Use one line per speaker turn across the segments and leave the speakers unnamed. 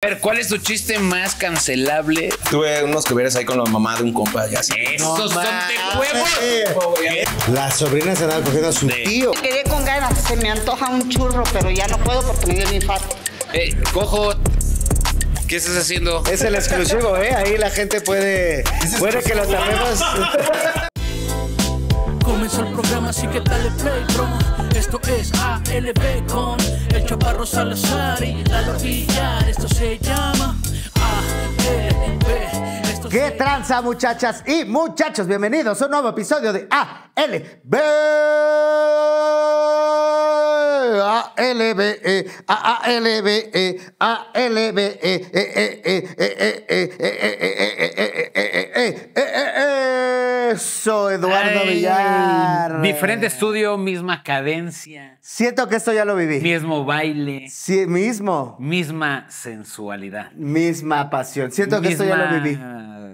A ver, ¿cuál es tu chiste más cancelable? Tuve unos que hubieras ahí con la mamá de un compa. Ya así. ¡Estos
son de huevos! La sobrina se andaba cogiendo a su tío. Me quedé con ganas. Se me antoja un churro, pero ya no puedo porque me dio infarto. Eh, cojo. ¿Qué estás haciendo? Es el exclusivo, ¿eh? Ahí la gente puede. Puede que lo tapemos.
Comenzó el programa, así que dale play, promo. Esto es ALB con el Chaparro Salazar y la rodilla. Esto se llama
ALB. ¿Qué tranza, muchachas y muchachos? Bienvenidos a un nuevo episodio de ALB. E E E eso, Eduardo Villar. Diferente
estudio, misma cadencia.
Siento que esto ya lo viví. Mismo baile. Sí, mismo. Misma sensualidad. Misma pasión. Siento que esto ya lo viví.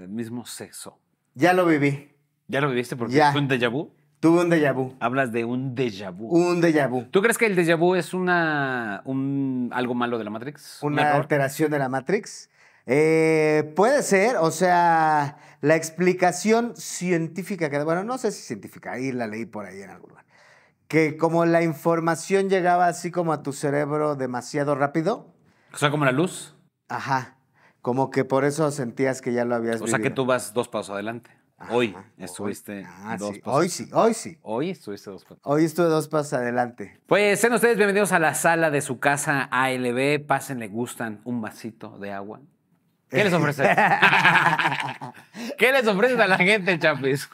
Mismo sexo.
Ya lo viví. ¿Ya lo viviste? Porque ya. fue un déjà vu. Tuve un déjà vu. Hablas de un déjà vu. Un déjà vu.
¿Tú crees que el déjà vu es una, un, algo malo de la Matrix? ¿Una
alteración de la Matrix? Eh, puede ser, o sea, la explicación científica que, bueno, no sé si científica, ahí la leí por ahí en algún lugar, que como la información llegaba así como a tu cerebro demasiado rápido. O sea, como la luz. Ajá. Como que por eso sentías que ya lo habías visto. O sea, que tú vas dos pasos adelante. hoy estuviste ah, dos pasos. Hoy sí, hoy sí. Hoy estuviste dos pasos. Hoy estuve dos pasos adelante.
Pues sean ustedes bienvenidos a la sala de su casa ALB. Pásenle, gustan un vasito de agua. ¿Qué les ofreces? ¿Qué les ofreces a la gente,
Chapis?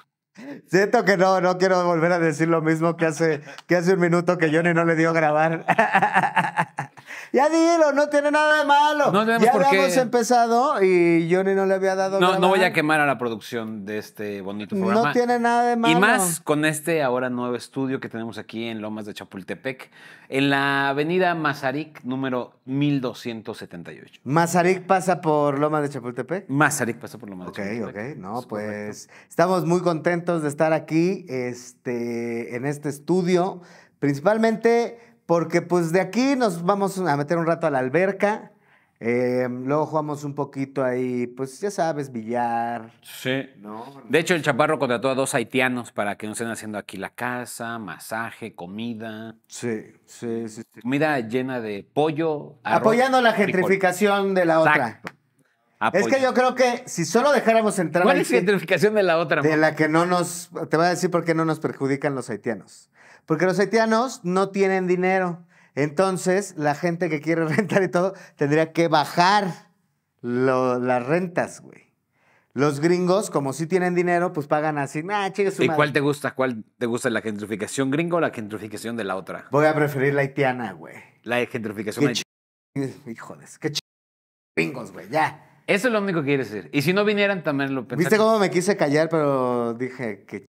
Siento que no, no quiero volver a decir lo mismo que hace, que hace un minuto que Johnny no le dio a grabar. Ya dilo, no tiene nada de malo. ya habíamos empezado y Johnny no le había dado. No, no voy a
quemar a la producción de este bonito programa. No tiene nada de malo. Y más con este ahora nuevo estudio que tenemos aquí en Lomas de Chapultepec, en la avenida Mazarik, número 1278.
¿Mazarik pasa por Lomas de Chapultepec? Mazarik pasa por Lomas de Chapultepec. Ok, ok. No, pues estamos muy contentos de estar aquí este, en este estudio. Principalmente porque pues de aquí nos vamos a meter un rato a la alberca. Eh, luego jugamos un poquito ahí, pues ya sabes, billar.
Sí. ¿no? De hecho, el chaparro contrató a dos haitianos para que nos estén haciendo aquí la casa, masaje, comida. Sí, sí, sí. Comida llena de pollo. Apoyando la gentrificación
de la otra. Es que yo creo que si solo dejáramos entrar. ¿Cuál es la gentrificación de la otra? De la que no nos. Te voy a decir por qué no nos perjudican los haitianos. Porque los haitianos no tienen dinero. Entonces, la gente que quiere rentar y todo tendría que bajar las rentas, güey. Los gringos, como sí tienen dinero, pues pagan así. ¿Y cuál te
gusta? ¿Cuál te gusta? ¿La gentrificación gringo o la gentrificación de la otra?
Voy a preferir la haitiana, güey.
La gentrificación
haitiana. Híjoles, qué chingos, güey, ya.
Eso es lo único que quieres decir. Y si no vinieran, también lo pensaría. ¿Viste cómo
me quise callar, pero dije que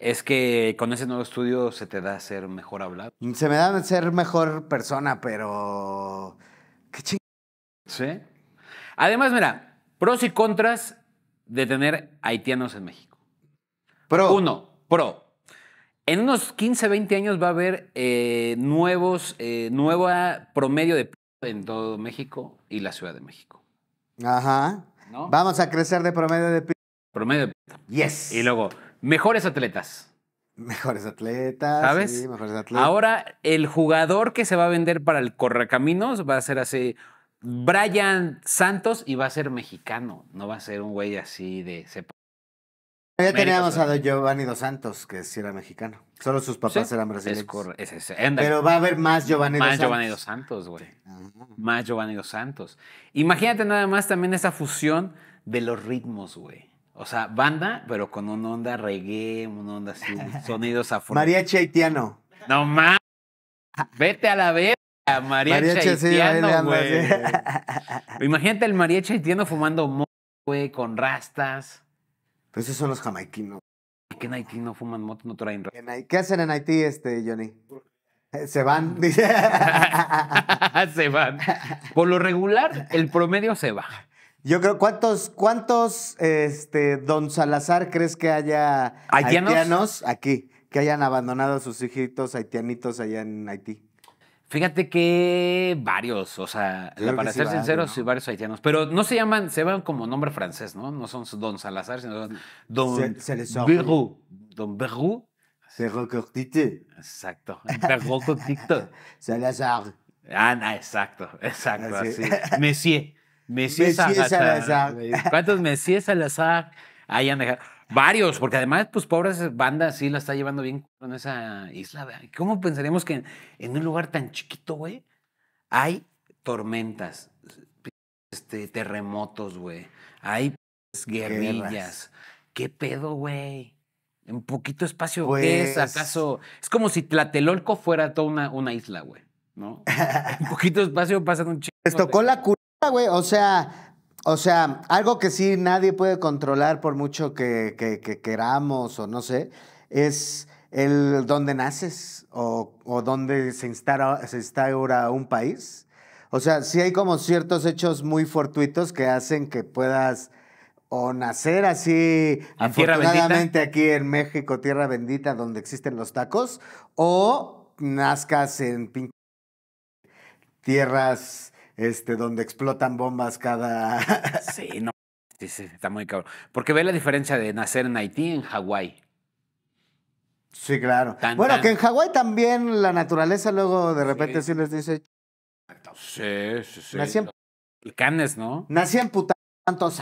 es que con ese nuevo estudio se te da a ser mejor hablado.
Mm, se me da a ser mejor persona, pero... ¿Qué ching... Sí.
Además, mira, pros y contras de tener haitianos en México. Pro. Uno, pro. En unos 15, 20 años va a haber eh, nuevos, eh, nuevo promedio de en todo México y la Ciudad de México.
Ajá. ¿No? Vamos a crecer de promedio de Promedio de Yes.
Y luego, Mejores atletas.
Mejores atletas. ¿Sabes? Sí,
mejores atletas. Ahora, el jugador que se va a vender para el Correcaminos va a ser así. Brian Santos y va a ser mexicano. No va a ser un güey así de
Ya teníamos a Giovanni Dos Santos, que sí era mexicano. Solo sus papás eran brasileños. Pero va a haber más Giovanni Dos Santos. Giovanni Dos
Santos, güey. Más Giovanni Dos Santos. Imagínate nada más también esa fusión de los ritmos, güey. O sea, banda, pero con una onda reggae, una onda así, sonidos afro. Mariachi
haitiano.
No más. Vete a la verga, mariachi, haitiano, güey. Imagínate el mariachi haitiano fumando moto, güey, con rastas. Pues esos son los
jamaiquinos. ¿Qué en Haití no fuman moto, no traen rastas? ¿Qué hacen en Haití, este, Johnny? Eh, se van, dice. se van. Por lo regular, el promedio se va. Yo creo, ¿cuántos, cuántos este, don Salazar crees que haya ¿Haitianos? aquí? Que hayan abandonado a sus hijitos haitianitos allá en Haití.
Fíjate que varios, o sea, para ser sinceros, varios haitianos, pero no se llaman, se llaman como nombre francés, ¿no? No son Don Salazar, sino Don se, Don
Berru. Cortite. Exacto. Beru Salazar. Ah, exacto, exacto, ah, así.
Messier. Mesías, Salazar. ¿Cuántos Salazar hayan dejado? Varios, porque además, pues, pobres bandas sí la está llevando bien con esa isla. ¿Cómo pensaríamos que en, un lugar tan chiquito, güey, hay tormentas, este, terremotos, güey? Hay pues, guerrillas. ¿Qué pedo, güey? En poquito espacio, es pues acaso? Es como si Tlatelolco fuera toda una, una isla, güey, ¿no? Un poquito espacio pasan un chico. Les tocó
la cura o sea, o sea, algo que sí nadie puede controlar por mucho que, queramos o no sé, es el dónde naces o, o dónde se instaura, se instaura un país. O sea, sí hay como ciertos hechos muy fortuitos que hacen que puedas o nacer así, afortunadamente aquí en México, tierra bendita, donde existen los tacos, o nazcas en tierras este, donde explotan bombas cada.
sí, no. Sí, sí, está muy cabrón. Porque ve la diferencia de nacer en Haití y en Hawái. Sí, claro. bueno, que en
Hawái también la naturaleza luego de repente sí, les dice.
Sí, sí, sí. Nací en... Canes, ¿no?
Nacían en puta tantos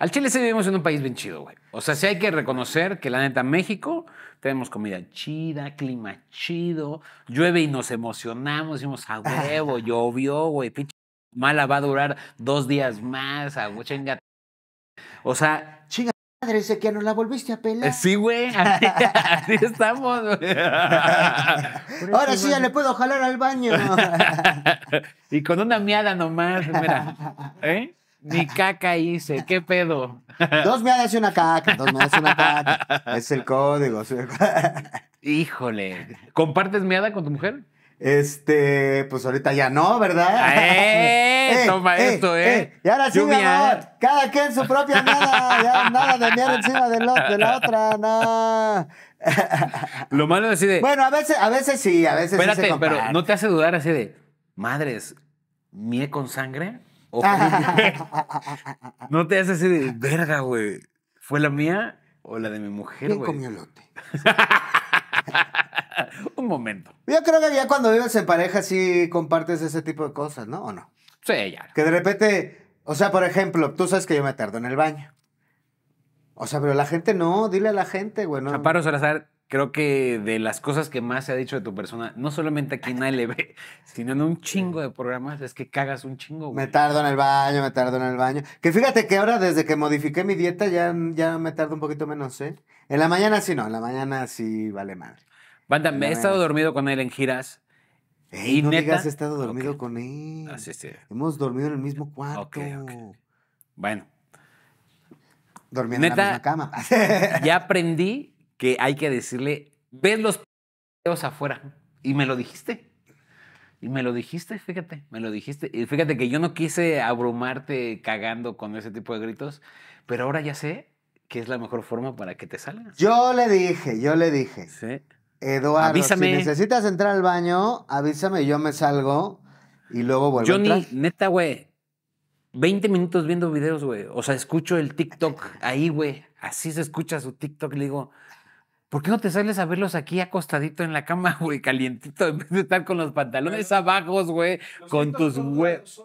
al Chile sí vivimos en un país bien chido, güey. O sea, sí hay que
reconocer que la neta México tenemos comida chida, clima chido, llueve y nos emocionamos, decimos a huevo, llovió, güey, pinche mala va a durar dos días más, a O sea, chinga
madre, ese que no la volviste a pelar. Eh, sí, güey,
estamos, Ahora
sí ya le puedo jalar al baño.
y con una miada nomás, mira. ¿Eh? Ni caca hice, ¿qué pedo? Dos me y una caca, dos me y una
caca. Es el código. Híjole. ¿Compartes miada con tu mujer? Este, pues ahorita ya no, ¿verdad? Ah, ¡Eh! toma esto, ¿eh? Y ahora sí, mi amor, eh. cada quien su propia nada, ya nada de mierda encima de, la otra, no.
Lo malo es así de. Bueno,
a veces, a veces sí, a veces sí se pero ¿no
te hace dudar así de, madres, mie con sangre? Oh. no te haces así de verga, güey. ¿Fue la mía o la
de mi mujer, ¿Quién comió lote?
Un momento.
Yo creo que ya cuando vives en pareja sí compartes ese tipo de cosas, ¿no? ¿O no? Sí, ya. Que de repente, o sea, por ejemplo, tú sabes que yo me tardo en el baño. O sea, pero la gente no, dile a la gente, güey. No. a
Salazar creo que de las cosas que más se ha dicho de tu persona, no solamente aquí en ALB, sino en un chingo de programas, es que cagas un chingo, güey. Me tardo
en el baño, me tardo en el baño. Que fíjate que ahora desde que modifiqué mi dieta ya, ya me tardo un poquito menos, ¿eh? En la mañana sí no, en la mañana sí vale madre. Banda, me he estado dormido con él en giras. Ey, y no neta, digas, he estado dormido con él. Así ah, es. Hemos dormido en el mismo cuarto. Bueno. Dormiendo en la misma cama.
ya aprendí que hay que decirle, ves los videos afuera. Y me lo dijiste. Y me lo dijiste, fíjate, me lo dijiste. Y fíjate que yo no quise abrumarte cagando con ese tipo de gritos, pero ahora ya sé que es la mejor forma para que te salgas.
Yo le dije, yo le dije. Sí. Eduardo, si necesitas entrar al baño, avísame, yo me salgo y luego vuelvo Johnny, a entrar.
neta, güey, 20 minutos viendo videos, güey. O sea, escucho el TikTok ahí, güey. Así se escucha su TikTok. Le digo, ¿por qué no te sales a verlos aquí acostadito en la cama, güey, calientito, en vez de estar con los pantalones abajos, güey, con tus huevos?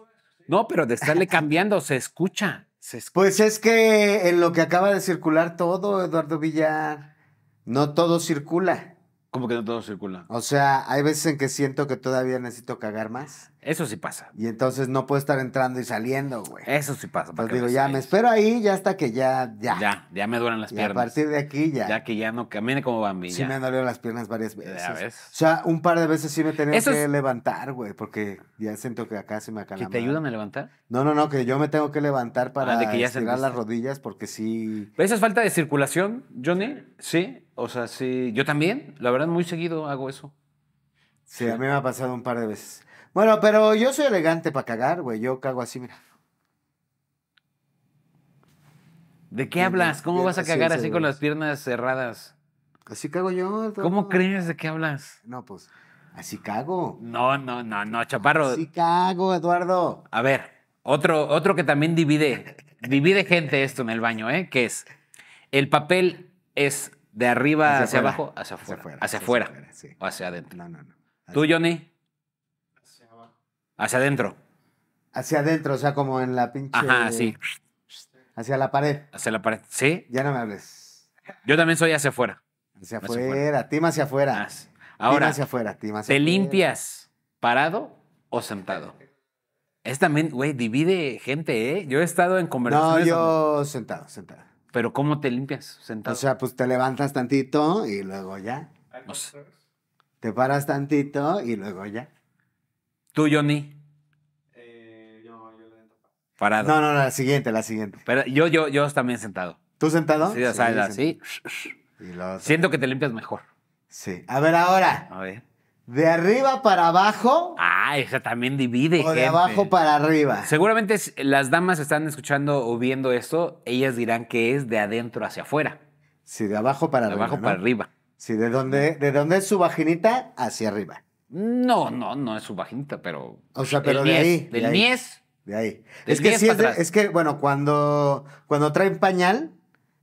No, pero de estarle
cambiando, se escucha, se escucha. Pues es que en lo que acaba de circular todo, Eduardo Villar, no todo circula. ¿Cómo que no todo circula? O sea, hay veces en que siento que todavía necesito cagar más. Eso sí pasa. Y entonces no puedo estar entrando y saliendo, güey. Eso sí pasa. Pues digo, ya me espero ahí, ya hasta que ya, ya. Ya,
ya me duelen las y piernas. A partir de aquí ya. Ya que ya no camine como bambina. Sí me han
dolido las piernas varias veces. Ya ves. O sea, un par de veces sí me tenía que levantar, güey, porque ya siento que acá se me acaba. ¿Que te ayudan a levantar? No, no, no, que yo me tengo que levantar para ah, que las rodillas porque sí.
¿Esa es falta de circulación, Johnny? Sí. O sea, sí. Yo también, la verdad, muy seguido hago eso. Sí,
sí, a mí me ha pasado un par de veces. Bueno, pero yo soy elegante para cagar, güey. Yo cago así, mira. ¿De qué hablas? ¿Cómo vas a cagar así con las
piernas cerradas? Así cago yo. ¿Cómo crees de
qué hablas? No, pues, así cago.
No, no, no, no, chaparro. Así
cago, Eduardo.
A ver, otro, otro que también divide, divide gente esto en el baño, ¿eh? Que es, el papel es de arriba hacia, abajo, hacia afuera. Hacia afuera. Hacia, O hacia adentro. No, no, no. ¿Tú, Johnny? Hacia adentro.
Hacia adentro, o sea, como en la pinche. Ajá, sí. Hacia la pared. Hacia la pared, sí. Ya no me hables. Yo también soy hacia afuera. Hacia, afuera, tima hacia afuera. Ahora, hacia afuera, ah, ¿te
limpias parado o sentado? Es también, güey, divide gente, ¿eh? Yo he estado en conversaciones. No,
yo sentado, sentado. Pero ¿cómo te limpias sentado? O sea, pues te levantas tantito y luego ya. te paras tantito y luego ya. ¿Tú, Johnny? Eh,
no, Parado. No, no,
la siguiente, la siguiente.
Pero yo, yo, yo también sentado.
¿Tú sentado? Sí, así.
Siento que te limpias mejor. Sí.
A ver, ahora. A ver. De arriba para abajo.
Ah, esa también divide. O de abajo
para arriba.
Seguramente las damas están escuchando o viendo esto, ellas dirán que es de adentro hacia afuera.
Sí, de abajo para arriba. De abajo para arriba. Sí, de donde, de donde es su vaginita hacia arriba.
No, no, no es su vaginita, pero. O sea, pero de, ahí, del de ahí. Mies, de
ahí. es que es, que, bueno, cuando, cuando traen pañal,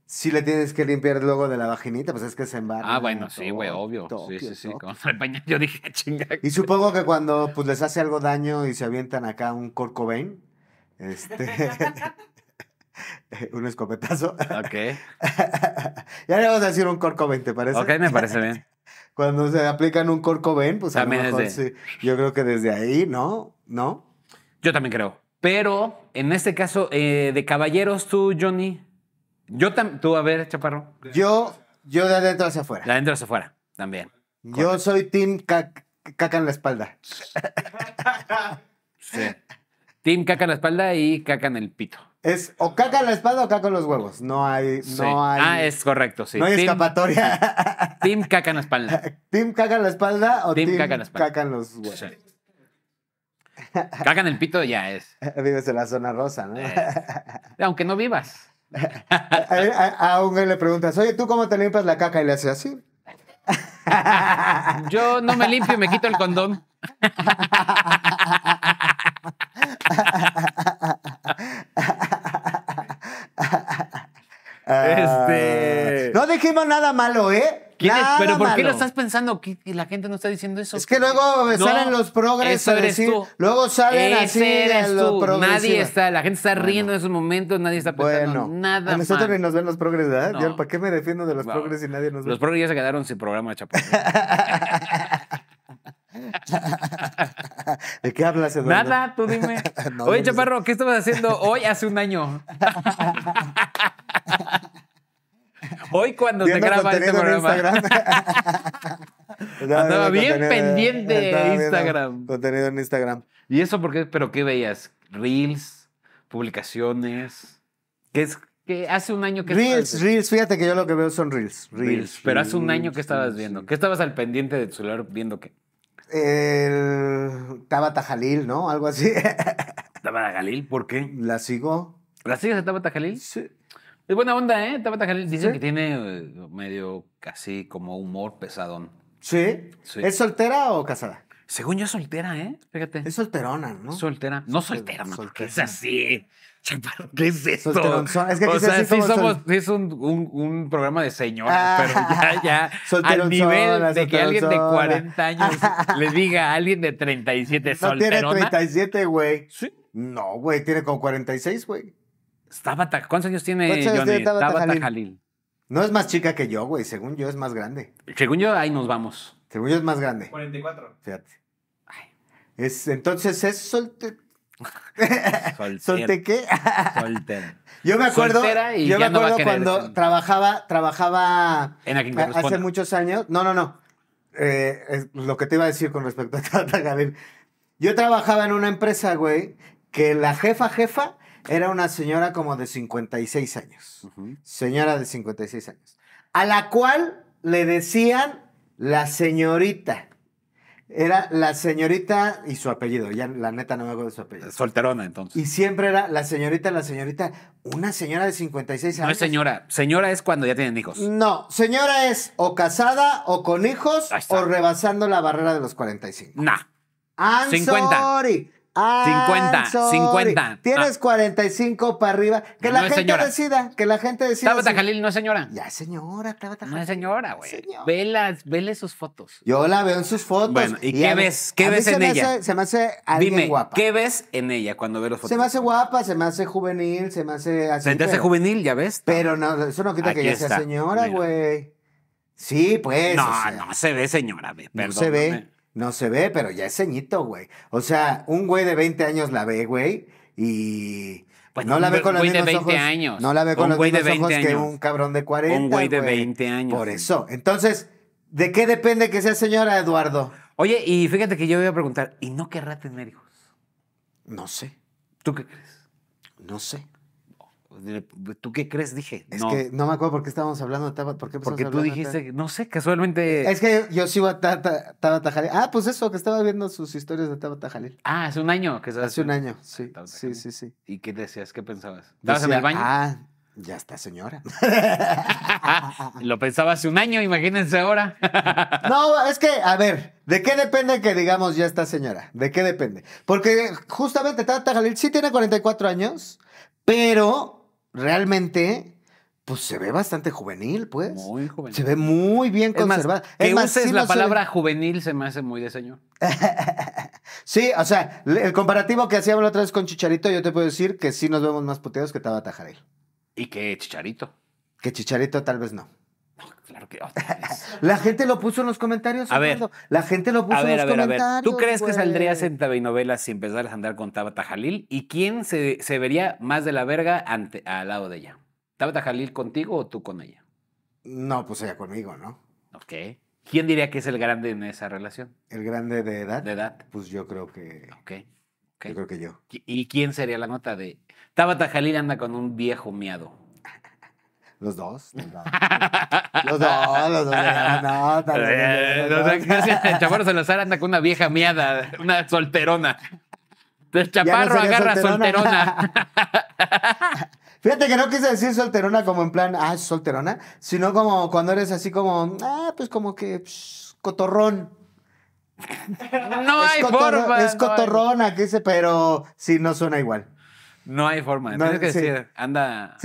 sí le tienes que limpiar luego de la vaginita, pues es que se embarca. Ah, bueno, sí, güey, obvio. sí, sí,
sí. Cuando traen pañal, yo dije, chinga. Y
supongo que cuando pues, les hace algo daño y se avientan acá un corcovain, este. un escopetazo. Ok. ya le vamos a decir un corcovain, ¿te parece? Ok, me
parece bien.
cuando se aplican un corcoven, pues a lo mejor, sí. Yo creo que desde ahí, ¿no? ¿No?
Yo también creo.
Pero en
este caso, eh, de caballeros, tú, Johnny. Yo también. Tú, a ver, Chaparro. Yo, yo de adentro hacia afuera. De adentro hacia afuera, también.
Yo soy Tim caca
en la espalda.
sí. Tim caca
en la espalda y caca en el pito.
Es o caca en la espalda o caca en los huevos. No hay. ah, es correcto,
sí. No hay escapatoria. Tim caca en la espalda.
Tim caca en la espalda o Tim caca, en los
huevos. Caca en el pito ya es. Vives en la zona rosa, ¿no? aunque no vivas.
A, un le preguntas, oye, ¿tú cómo te limpias la caca? Y le hace así.
Yo no me limpio, me quito el condón
este... No dijimos nada malo, ¿eh? Nada ¿Pero por qué lo estás pensando? y la
gente no está diciendo eso?
Es que luego salen los progres ¿eres Luego salen así Nadie está,
la gente está riendo en esos momentos, nadie está pensando bueno, nada. A nosotros ni
nos ven los progres, ¿verdad? ¿Para qué me defiendo de los progres si nadie nos ve?
Los progres ya se quedaron sin programa, chapo.
¿De qué hablas, Eduardo? Nada, tú dime. Oye, Chaparro,
¿qué estabas haciendo hoy hace un año? hoy cuando te graba este programa.
Andaba, estaba bien pendiente de Instagram. contenido en Instagram. ¿Y eso por qué? ¿Pero qué veías? ¿Reels?
¿Publicaciones? ¿Qué es?
Que hace un año que... Reels, Reels, fíjate que yo lo que veo son Reels. Reels, pero hace un año que
estabas viendo. ¿Qué estabas al pendiente de tu celular viendo qué?
El Tabata Jalil, ¿no? Algo así.
¿Tabata Jalil? ¿Por qué? La sigo. ¿La sigues a Tabata Jalil? Sí. Es buena onda, ¿eh? Tabata Jalil. Dice que tiene eh, medio casi como humor pesadón. ¿Sí? ¿Es
soltera o casada?
Según yo, soltera, ¿eh? Fíjate. Es solterona, ¿no? Soltera. No soltera, no, es así
chaparro, ¿qué es esto? Pues, es que o sí somos,
es un, un, programa de señoras, ah, pero ya, ya, al nivel de que alguien de 40 años le diga a alguien de 37 no solterona. No tiene
37, güey. ¿Sí? No, güey, tiene como 46, güey. ¿cuántos años tiene Jalil? No es más chica que yo, güey. Según yo es más grande. Según yo, ahí nos vamos. Según yo es más grande.
44.
Fíjate. Es, entonces es soltero. Solte qué? Soltera. Yo me acuerdo, yo me acuerdo cuando trabajaba, trabajaba hace muchos años. No, no, no. Eh, lo que te iba a decir con respecto a Tata Gabriel. Yo trabajaba en una empresa, güey, que la jefa jefa era una señora como de 56 años. Señora de 56 años. A la cual le decían la señorita. Era la señorita y su apellido. Ya la neta no me acuerdo de su apellido. Solterona, entonces. Y siempre era la señorita, la señorita. Una señora de 56 años. No es
señora. Señora es cuando ya tienen hijos.
No. Señora es o casada, o con hijos, o rebasando la barrera de los 45. Nah. I'm 50. 50, 50. Tienes 45 ah. para arriba. Que la gente decida, que la gente decida. Tabata Jalil no es señora. Ya, señora,
Tabata Jalil. No es señora, güey. vele sus fotos. Yo la veo en sus fotos. Bueno, ¿y, qué ves? ¿Qué ves en ella? Hace,
se me hace alguien guapa.
¿qué ves en ella cuando veo los fotos? Se me hace
guapa, se me hace juvenil, se me hace así. Se te hace juvenil, ya ves. Pero no, eso no quita que ella sea señora, güey. Sí, pues. No, no se ve señora, ve. Perdón. No se ve. No se ve, pero ya es ceñito, güey. O sea, un güey de 20 años la ve, güey, y... Pues no la ve con los mismos ojos, No la ve con los ojos que un cabrón de 40. Un güey de 20 años. Por eso. Entonces, ¿de qué depende que sea señora, Eduardo? Oye, y fíjate
que yo voy a preguntar, ¿y no querrá tener hijos?
No sé. ¿Tú qué crees? No sé. ¿tú qué crees? Dije. Es que no me acuerdo por qué estábamos hablando de Tabata. ¿por qué Porque tú dijiste, no sé, casualmente. Eh, es que yo, sigo a Tabata Jalil. Ah, pues eso, que estaba viendo sus historias de Tabata Jalil. Ah, hace un año. Que hace un año, sí. Sí, sí, sí. ¿Y qué decías? ¿Qué pensabas? ¿Estabas en el baño? Ah, ya está, señora. Lo
pensaba hace un año, imagínense ahora.
no, es que, a ver, ¿de qué depende que digamos ya está, señora? ¿De qué depende? Porque justamente Tabata Jalil sí tiene 44 años, pero realmente, pues se ve bastante juvenil, pues. Muy juvenil. Se ve muy bien conservada. Más, es más, la palabra
juvenil se me hace muy de señor.
sí, o sea, el comparativo que hacíamos la otra vez con Chicharito, yo te puedo decir que sí nos vemos más puteados que Tabata Jarel. Y que Chicharito. Que Chicharito tal vez no. Oh, la gente lo puso en los comentarios. A ver. La gente lo puso en los a comentarios. ¿Tú crees que saldrías en
telenovelas si empezaras a andar con Tabata Jalil? ¿Y quién se, vería más de la verga al lado de ella? ¿Tabata Jalil contigo o tú con ella? No, pues ella conmigo, ¿no? Ok. ¿Quién diría que es el grande en esa relación? ¿El grande de edad? De edad. Pues yo creo que. Ok. Yo creo que yo. ¿Y quién sería la nota de Tabata Jalil anda con un viejo miado?
Los dos. Los dos.
Los dos, los dos. No, Chaparro se Chaparro Salazar anda con una vieja miada, una solterona. El chaparro agarra solterona.
Fíjate que no quise decir solterona como en plan, ah, solterona, sino como cuando eres así como, ah, pues como que cotorrón.
No es hay forma. Es
cotorrona, que dice, pero sí, no suena igual. No hay forma. Tienes que decir,
anda.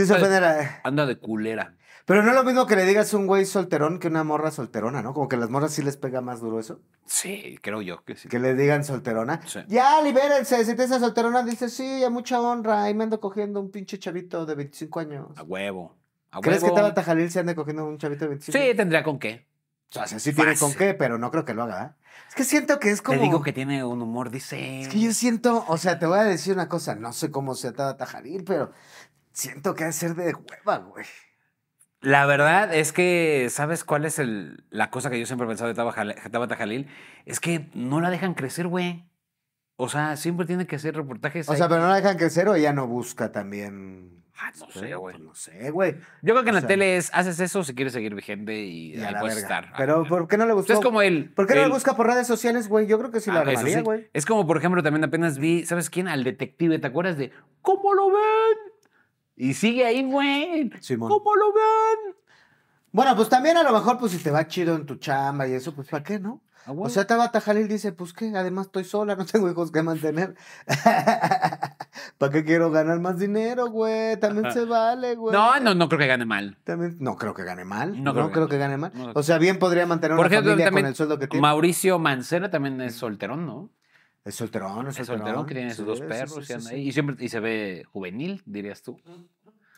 Anda de culera.
Pero no es lo mismo que le digas un güey solterón que una morra solterona, ¿no? Como que a las morras sí les pega más duro eso. Sí, creo yo que sí. Que le digan solterona. Ya, libérense. Si te solterona, dices, sí, a mucha honra. Ahí me ando cogiendo un pinche chavito de 25 años. A huevo. ¿Crees que Tabata Jalil se ande cogiendo un chavito de 25 Sí, tendría con qué. O sea, sí tiene con qué, pero no creo que lo haga. ¿eh? Es que siento que es como. Te digo
que tiene un humor, dice. Es que
yo siento, o sea, te voy a decir una cosa, no sé cómo se ataba Jalil, pero siento que ha de ser de hueva, güey.
La verdad es que, ¿sabes cuál es la cosa que yo siempre he pensado de Tabata Jalil? Es que no la dejan crecer, güey. O sea, siempre tiene que hacer reportajes. O sea, pero
no la dejan crecer o ella no busca también. Ah, no sé, güey. Pues no sé, güey. Yo creo que en la tele es, haces eso si quieres seguir vigente y, ahí puedes estar. Pero, ¿por qué no le gustó? como él. ¿Por qué no le busca por redes sociales, güey? Yo creo que sí lo la ah, pues, güey.
Es como, por ejemplo, también apenas vi, ¿sabes quién? Al detective, ¿te acuerdas de
cómo lo ven? Y sigue ahí, güey. ¿Cómo lo ven? Bueno, pues también a lo mejor, pues si te va chido en tu chamba y eso, pues ¿para qué, no? O sea, Tabata Jalil dice, pues qué, además estoy sola, no tengo hijos que mantener. ¿Para qué quiero ganar más dinero, güey? También se vale, güey. No, no, no creo que gane mal. no creo que gane mal. No creo, que, gane. mal. O sea, bien podría mantener una familia con el sueldo que tiene.
Mauricio Mancera también es solterón,
¿no? Es solterón, es solterón. Es solterón que tiene sus dos perros y,
siempre y se ve juvenil, dirías tú.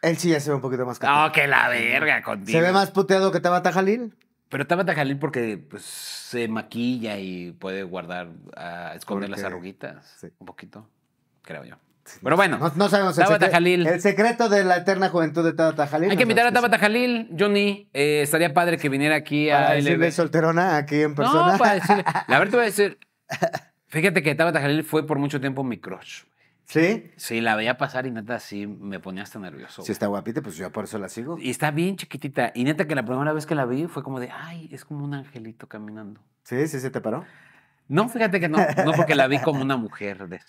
Él sí ya se ve un poquito más caro. No, que la verga contigo. Se ve más puteado que Tabata Jalil.
Pero Tabata Jalil porque pues, se maquilla y puede guardar, ah, esconder las arruguitas. Un poquito, creo yo. Pero bueno, no, sabemos el secreto,
Jalil. el secreto de la eterna juventud de Tabata Jalil. Hay que invitar
a Tabata Jalil, Johnny. Eh, estaría padre que viniera aquí a. Para decirle
solterona aquí en persona. No, para decirle.
La verdad te voy a decir. Fíjate que Tabata Jalil fue por mucho tiempo mi crush. ¿Sí? Sí, la veía pasar y neta sí me ponía hasta nervioso. Si está guapita, pues yo por eso la sigo. Y está bien chiquitita. Y neta que la primera vez que la vi fue como de, ay, es como un angelito caminando. ¿Sí? ¿Sí se te paró? No, fíjate que no,
no porque la vi como una mujer de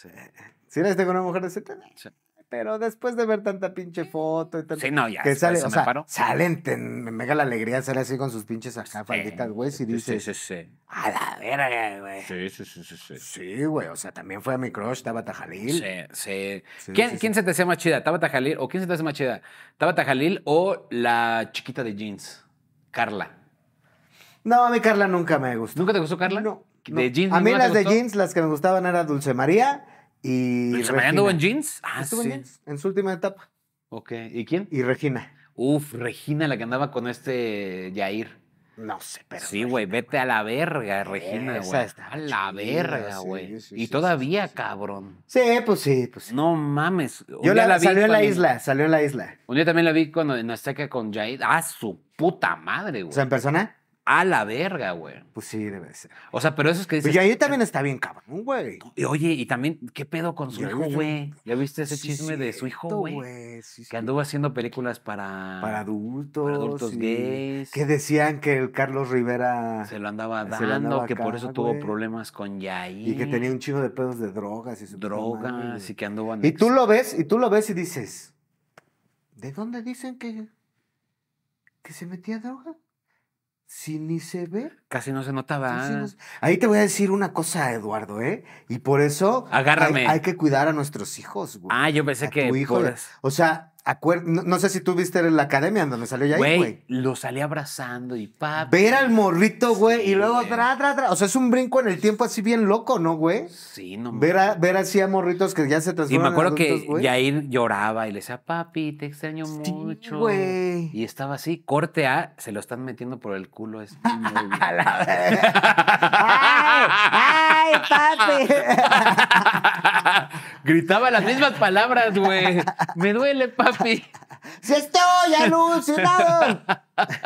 ¿Sí la viste como una mujer de ese? Sí. Pero después de ver tanta pinche foto y tal. Sí, no, ya. Que sale, o sea, salen, me mega la alegría de así con sus pinches acá, falditas, güey, y dices. Sí, sí, sí. A la verga, güey. Sí, sí, sí, sí. Sí, sí güey, o sea, también
fue a mi crush, Tabata Jalil. Sí, sí. ¿Quién, ¿quién se te hacía más chida, Tabata Jalil? ¿O quién se te hace más chida, Tabata Jalil o la chiquita de jeans,
Carla? No, a mí Carla nunca me gustó. ¿Nunca te gustó Carla? No. ¿De jeans? A mí las de jeans, las que me gustaban era Dulce María y se Regina. anduvo en jeans? Ah, en jeans. En su última etapa.
Ok. ¿Y quién? Y Regina. Uf, Regina, la que andaba con este Jair. No sé, pero. Sí, güey, vete a la verga, Regina, güey. A la verga, güey. y todavía, cabrón.
Sí, pues sí, pues No mames.
Yo la, vi salió a la isla,
salió en la isla.
Un día también la vi cuando en Azteca con Jair. Ah, su puta madre,
güey. ¿O sea, en persona?
a la verga, güey. Pues sí, debe ser. O sea, pero eso es que pues Y ahí también
está bien cabrón, güey.
oye, y también, ¿qué pedo con su hijo, güey? ¿Ya viste ese chisme de su hijo, güey? que anduvo haciendo películas para. Para adultos. Para adultos gays. Que
decían que el Carlos Rivera. Se lo andaba dando, que por eso tuvo
problemas con Yair. Y que tenía
un chingo de pedos de drogas y su Drogas, y que anduvo. Y tú lo ves, y tú lo ves y dices. ¿De dónde dicen que. que se metía droga? si ni se ve. Casi no se notaba. Ahí te voy a decir una cosa, Eduardo, ¿eh? Y por eso. Agárrame. Hay, que cuidar a nuestros hijos, güey. Ah, yo pensé que. O sea, no, sé si tú viste la academia donde salió ya güey. Lo salí abrazando y papi Ver al morrito, güey, y luego tra, tra, tra. O sea, es un brinco en el tiempo así bien loco, ¿no, güey?
Sí, no ver,
ver así a morritos que ya se transforman. Y me acuerdo que que
Yair lloraba y le decía, papi, te extraño mucho. Güey. Y estaba así, corte A, se lo están metiendo por el culo. ¡Ay, ay, papi! Gritaba las mismas palabras, güey. Me duele, papi. ¡Se estoy alucinado!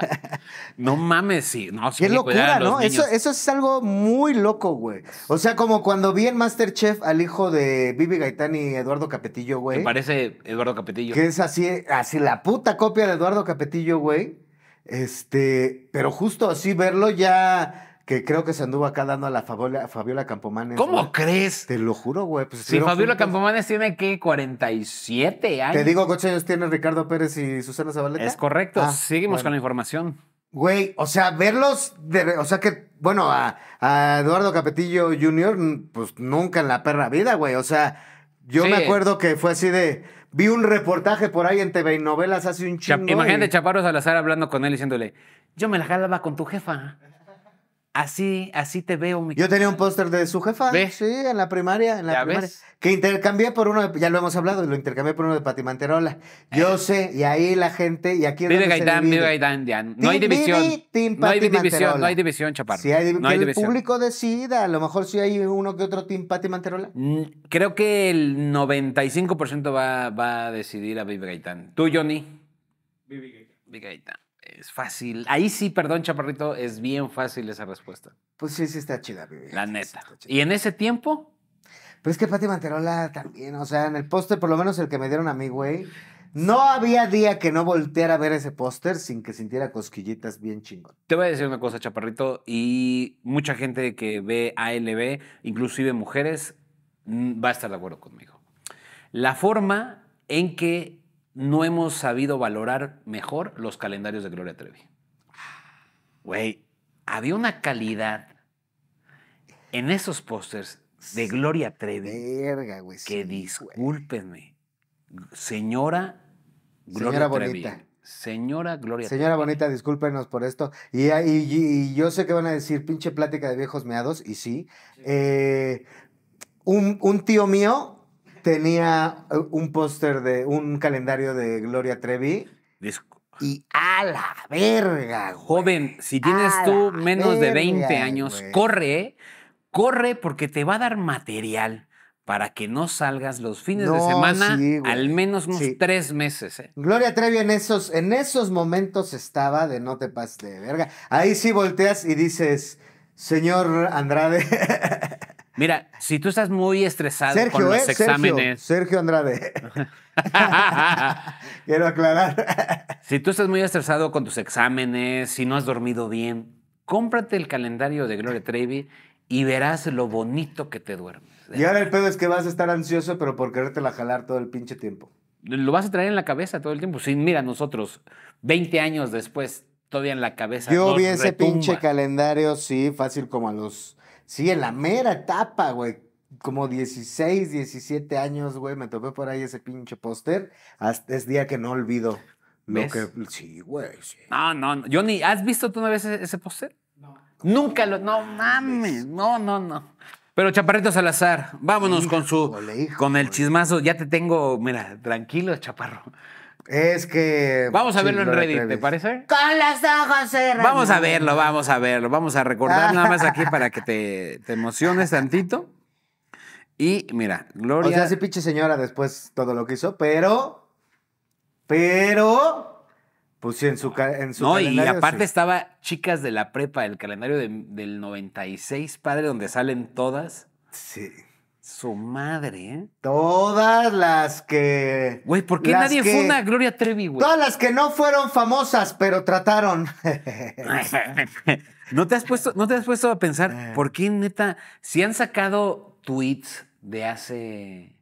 no mames, sí. No, Qué pues, locura, ¿no? Eso,
eso es algo muy loco, güey. O sea, como cuando vi en Masterchef al hijo de Bibi Gaitán y Eduardo Capetillo, güey. Me
parece Eduardo Capetillo. Que es
así, así la puta copia de Eduardo Capetillo, güey. Este, pero justo así verlo ya que creo que se anduvo acá dando a la Fabiola, Campomanes. ¿Cómo crees? Te lo juro, güey. Pues, si Fabiola
Campomanes tiene que 47
años. Te digo, ¿cuántos años tiene Ricardo Pérez y Susana Zabaleta? Es correcto. Ah, seguimos con la información. Güey, o sea, verlos, de, o sea que, bueno, a, Eduardo Capetillo Jr., pues nunca en la perra vida, güey. O sea, yo me acuerdo que fue así de, vi un reportaje por ahí en TV y novelas hace un chingo. Imagínate Chaparro Salazar hablando con
él diciéndole, yo me la jalaba con tu jefa. Así, así te veo, mi
Yo tenía un póster de su jefa. Sí, en la primaria, en la ¿Ya primaria. Ves? Que intercambié por uno, ya lo hemos hablado, lo intercambié por uno de Pati Manterola. Yo eh. sé, y ahí la gente, y aquí... Vive Gaitán, vive Gaitán, ya. No hay división. no hay división, no hay división,
Chaparro. Si hay, que el
público decida, a lo mejor sí hay uno que otro Team Manterola. Mm,
creo que el 95% va, va a decidir a Vive Gaitán. ¿Tú, Johnny?
Vive Gaitán. Vive Gaitán.
Es fácil. Ahí sí, perdón, chaparrito, es bien fácil esa respuesta.
Pues sí, sí está chida,
La neta. ¿Y en ese
tiempo? Pues es que Pati Manterola también, o sea, en el póster, por lo menos el que me dieron a mí, güey. No había día que no volteara a ver ese póster sin que sintiera cosquillitas bien chingón.
Te voy a decir una cosa, chaparrito, y mucha gente que ve ALB, inclusive mujeres, va a estar de acuerdo conmigo. La forma en que no hemos sabido valorar mejor los calendarios de Gloria Trevi. Güey, había una calidad en esos pósters de Gloria Trevi. Verga, güey. Que discúlpenme. Señora
Gloria Trevi. Bonita.
Señora Gloria Señora
Bonita, discúlpenos por esto. Y, yo sé que van a decir pinche plática de viejos meados, y sí. Eh, un tío mío tenía eh, un póster de un calendario de Gloria Trevi. Y a la verga, Joven, si tienes tú menos de 20 años, corre, corre porque te va
a dar material para que no salgas los fines de semana al menos unos tres meses. Eh.
Gloria Trevi en esos, en esos momentos estaba de no te pases de verga. Ahí sí volteas y dices, señor Andrade,
Mira, si tú estás muy estresado con los ¿eh? exámenes.
Sergio, Andrade. Quiero aclarar.
si tú estás muy estresado con tus exámenes, si no has dormido bien, cómprate el calendario de Gloria Trevi y verás lo bonito que
te duermes. ¿eh? Y ahora el pedo es que vas a estar ansioso, pero por querértela jalar todo el pinche tiempo. Lo
vas a traer en la cabeza todo el tiempo. Sí, mira, nosotros, 20 años después, todavía en la cabeza. Yo vi ese pinche
calendario, sí, fácil como a los Sí, en la mera etapa, güey. Como 16, 17 años, güey, me topé por ahí ese pinche póster. Es día que no olvido. Lo que, sí, güey, sí.
No, no, no. Johnny, ¿has visto tú una vez ese, póster? No. Nunca lo. No mames. No, no, no. Pero Chaparrito Salazar, vámonos con su. Con el chismazo. Ya te tengo. Mira, tranquilo,
Chaparro. Es que.
Vamos a verlo en Reddit, ¿te parece?
Con las ojos cerrados. Vamos a
verlo, vamos a verlo. Vamos a recordar nada más aquí para que te, emociones tantito.
Y mira, Gloria. O sea, sí, pinche señora, después todo lo que hizo, pero. Pero. Pues sí, en su, en su no, y aparte
estaba Chicas de la Prepa, el calendario del 96, padre, donde salen todas. Sí. Su madre, Todas las que. Güey, ¿por qué nadie que, fue una
Gloria Trevi, güey? Todas las que no fueron famosas, pero trataron.
¿No te, has puesto, ¿No te has puesto a pensar eh. por qué, neta, si han sacado tweets de hace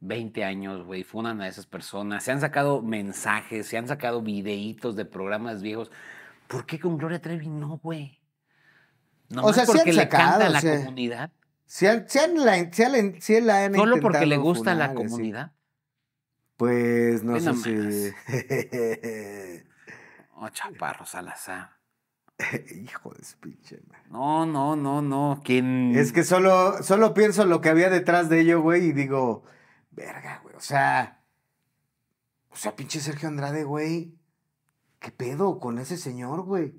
20 años, güey, funan a esas personas, se han sacado mensajes, se han sacado videitos de programas viejos. ¿Por qué con Gloria Trevi no, güey?
¿No o sea, porque le canta a la comunidad? Si, la, ¿Solo porque le gusta la comunidad? Pues no sé
si.
oh, chaparro
Salazar.
Hijo de su pinche No, no, no, no. ¿Quién? Es que solo, solo pienso lo que había detrás de ello, güey, y digo, verga, güey. O sea. O sea, pinche Sergio Andrade, güey. ¿Qué pedo con ese señor, güey?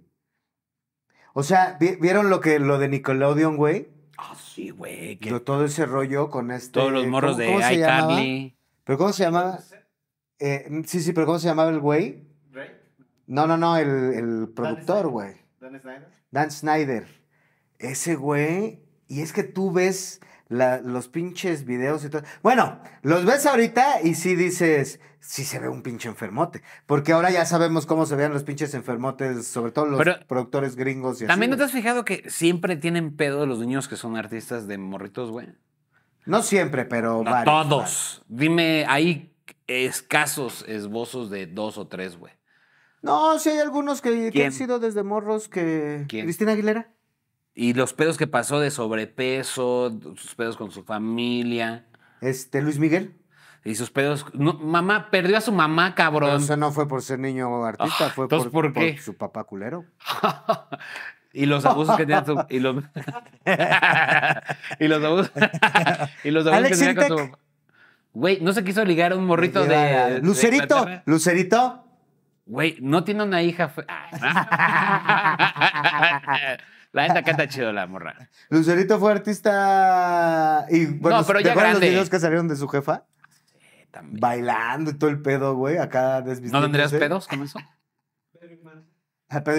O sea, ¿vieron lo que lo de Nickelodeon, güey? Ah, sí, güey. Todo ese rollo con este. Todos los morros ¿cómo, de iCarly. ¿Pero cómo se llamaba? Eh, sí, sí, pero ¿cómo se llamaba el güey? No, no, no, el, el productor, güey. Dan Snyder. Dan Snyder. Ese güey. Y es que tú ves los pinches videos y todo. Bueno, los ves ahorita y sí dices, sí se ve un pinche enfermote. Porque ahora ya sabemos cómo se vean los pinches enfermotes, sobre todo los productores gringos y También no
te has fijado que siempre tienen pedo los niños que son artistas de morritos, güey.
No siempre, pero varios,
Todos. Dime, hay escasos esbozos de dos o tres, güey.
No, sí hay algunos que, han sido desde morros que... ¿Quién? Cristina Aguilera.
Y los pedos que pasó de sobrepeso, sus pedos con su familia. Este, Luis Miguel. Y sus pedos. mamá, perdió a su
mamá, cabrón. no fue por ser niño artista, ah, fue por, su papá culero. y los abusos que tenía su. Y los, abusos. y los abusos que tenía con su.
Güey, no se quiso ligar un morrito de. Lucerito,
Lucerito.
Güey, no tiene una hija. La acá canta chido la morra.
Lucerito fue artista y bueno, no, pero ya ¿te grande. los videos que salieron de su jefa? Sí, también. Bailando y todo el pedo, güey, acá desvistiendo. ¿No tendrías pedos con eso? Pedro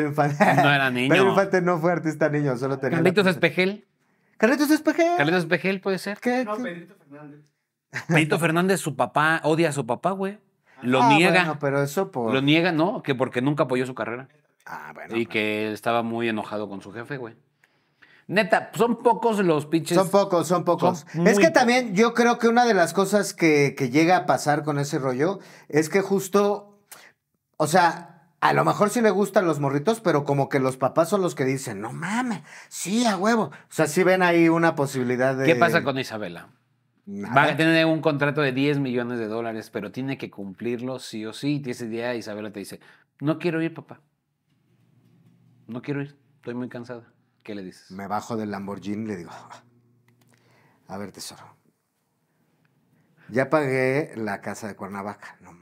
Infante. No era niño. Pedro Infante no fue artista niño, solo tenía. Carlitos Espejel. Carlitos Espejel.
Carlitos Espejel
puede ser. ¿Qué? No, Pedrito Fernández.
Pedrito Fernández, su papá, odia a su papá, güey. Lo ah, niega. Bueno, pero eso por... Lo niega, ¿no? Que porque nunca apoyó su carrera. Y ah, que estaba muy enojado con su jefe, güey. Neta, son pocos los pinches. Son pocos, son pocos. es que también
yo creo que una de las cosas que, llega a pasar con ese rollo es que justo, o sea, a lo mejor sí le gustan los morritos, pero como que los papás son los que dicen, no mames, sí, a huevo. O sea, sí ven ahí una posibilidad de... ¿Qué pasa con Isabela? Va a
tener un contrato de 10 millones de dólares, pero tiene que cumplirlo sí o sí. Y ese día Isabela te dice, no quiero ir, papá no quiero ir, estoy muy cansada.
¿Qué le dices? Me bajo del Lamborghini y le digo, a ver, tesoro, ya pagué la casa de Cuernavaca, no